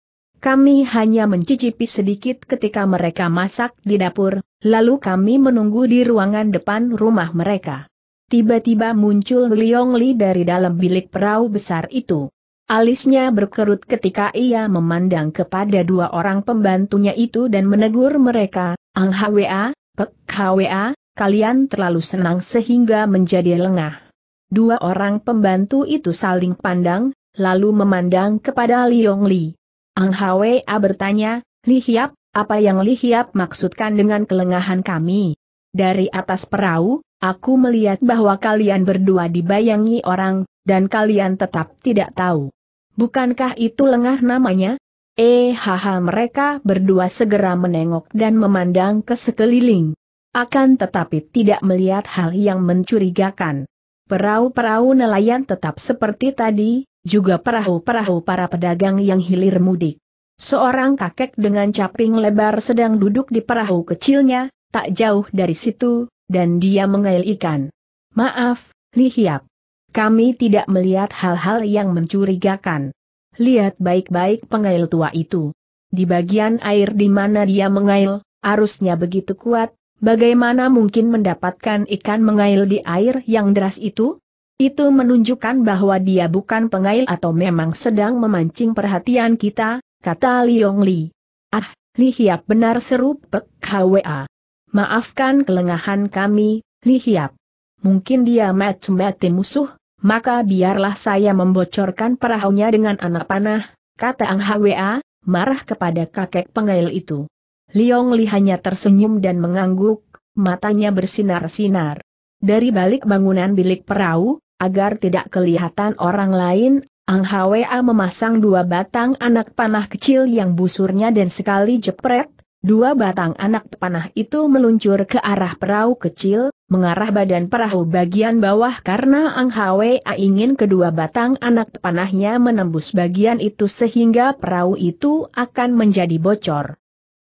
Kami hanya mencicipi sedikit ketika mereka masak di dapur, lalu kami menunggu di ruangan depan rumah mereka. Tiba-tiba muncul Liong Li dari dalam bilik perahu besar itu. Alisnya berkerut ketika ia memandang kepada dua orang pembantunya itu dan menegur mereka, Ang Hwa, Pek Hwa, kalian terlalu senang sehingga menjadi lengah. Dua orang pembantu itu saling pandang, lalu memandang kepada Liong Li. Ang Hwa bertanya, Li Hiap, apa yang Li Hiap maksudkan dengan kelengahan kami? Dari atas perahu, Aku melihat bahwa kalian berdua dibayangi orang, dan kalian tetap tidak tahu. Bukankah itu lengah namanya? Eh, haha mereka berdua segera menengok dan memandang ke sekeliling. Akan tetapi tidak melihat hal yang mencurigakan. Perahu-perahu nelayan tetap seperti tadi, juga perahu-perahu para pedagang yang hilir mudik. Seorang kakek dengan caping lebar sedang duduk di perahu kecilnya, tak jauh dari situ, dan dia mengail ikan. Maaf, Li Hiap. Kami tidak melihat hal-hal yang mencurigakan. Lihat baik-baik pengail tua itu. Di bagian air di mana dia mengail, arusnya begitu kuat, bagaimana mungkin mendapatkan ikan mengail di air yang deras itu? Itu menunjukkan bahwa dia bukan pengail atau memang sedang memancing perhatian kita, kata Liong Li. Ah, Li Hiap benar seru Pek Hwa. Maafkan kelengahan kami, Li Hiap. Mungkin dia mati-mati musuh, maka biarlah saya membocorkan perahunya dengan anak panah, kata Ang Hwa, marah kepada kakek pengail itu. Liong Li hanya tersenyum dan mengangguk, matanya bersinar-sinar. Dari balik bangunan bilik perahu, agar tidak kelihatan orang lain, Ang Hwa memasang dua batang anak panah kecil yang busurnya dan sekali jepret, Dua batang anak panah itu meluncur ke arah perahu kecil, mengarah badan perahu bagian bawah karena Ang Hwa ingin kedua batang anak panahnya menembus bagian itu sehingga perahu itu akan menjadi bocor.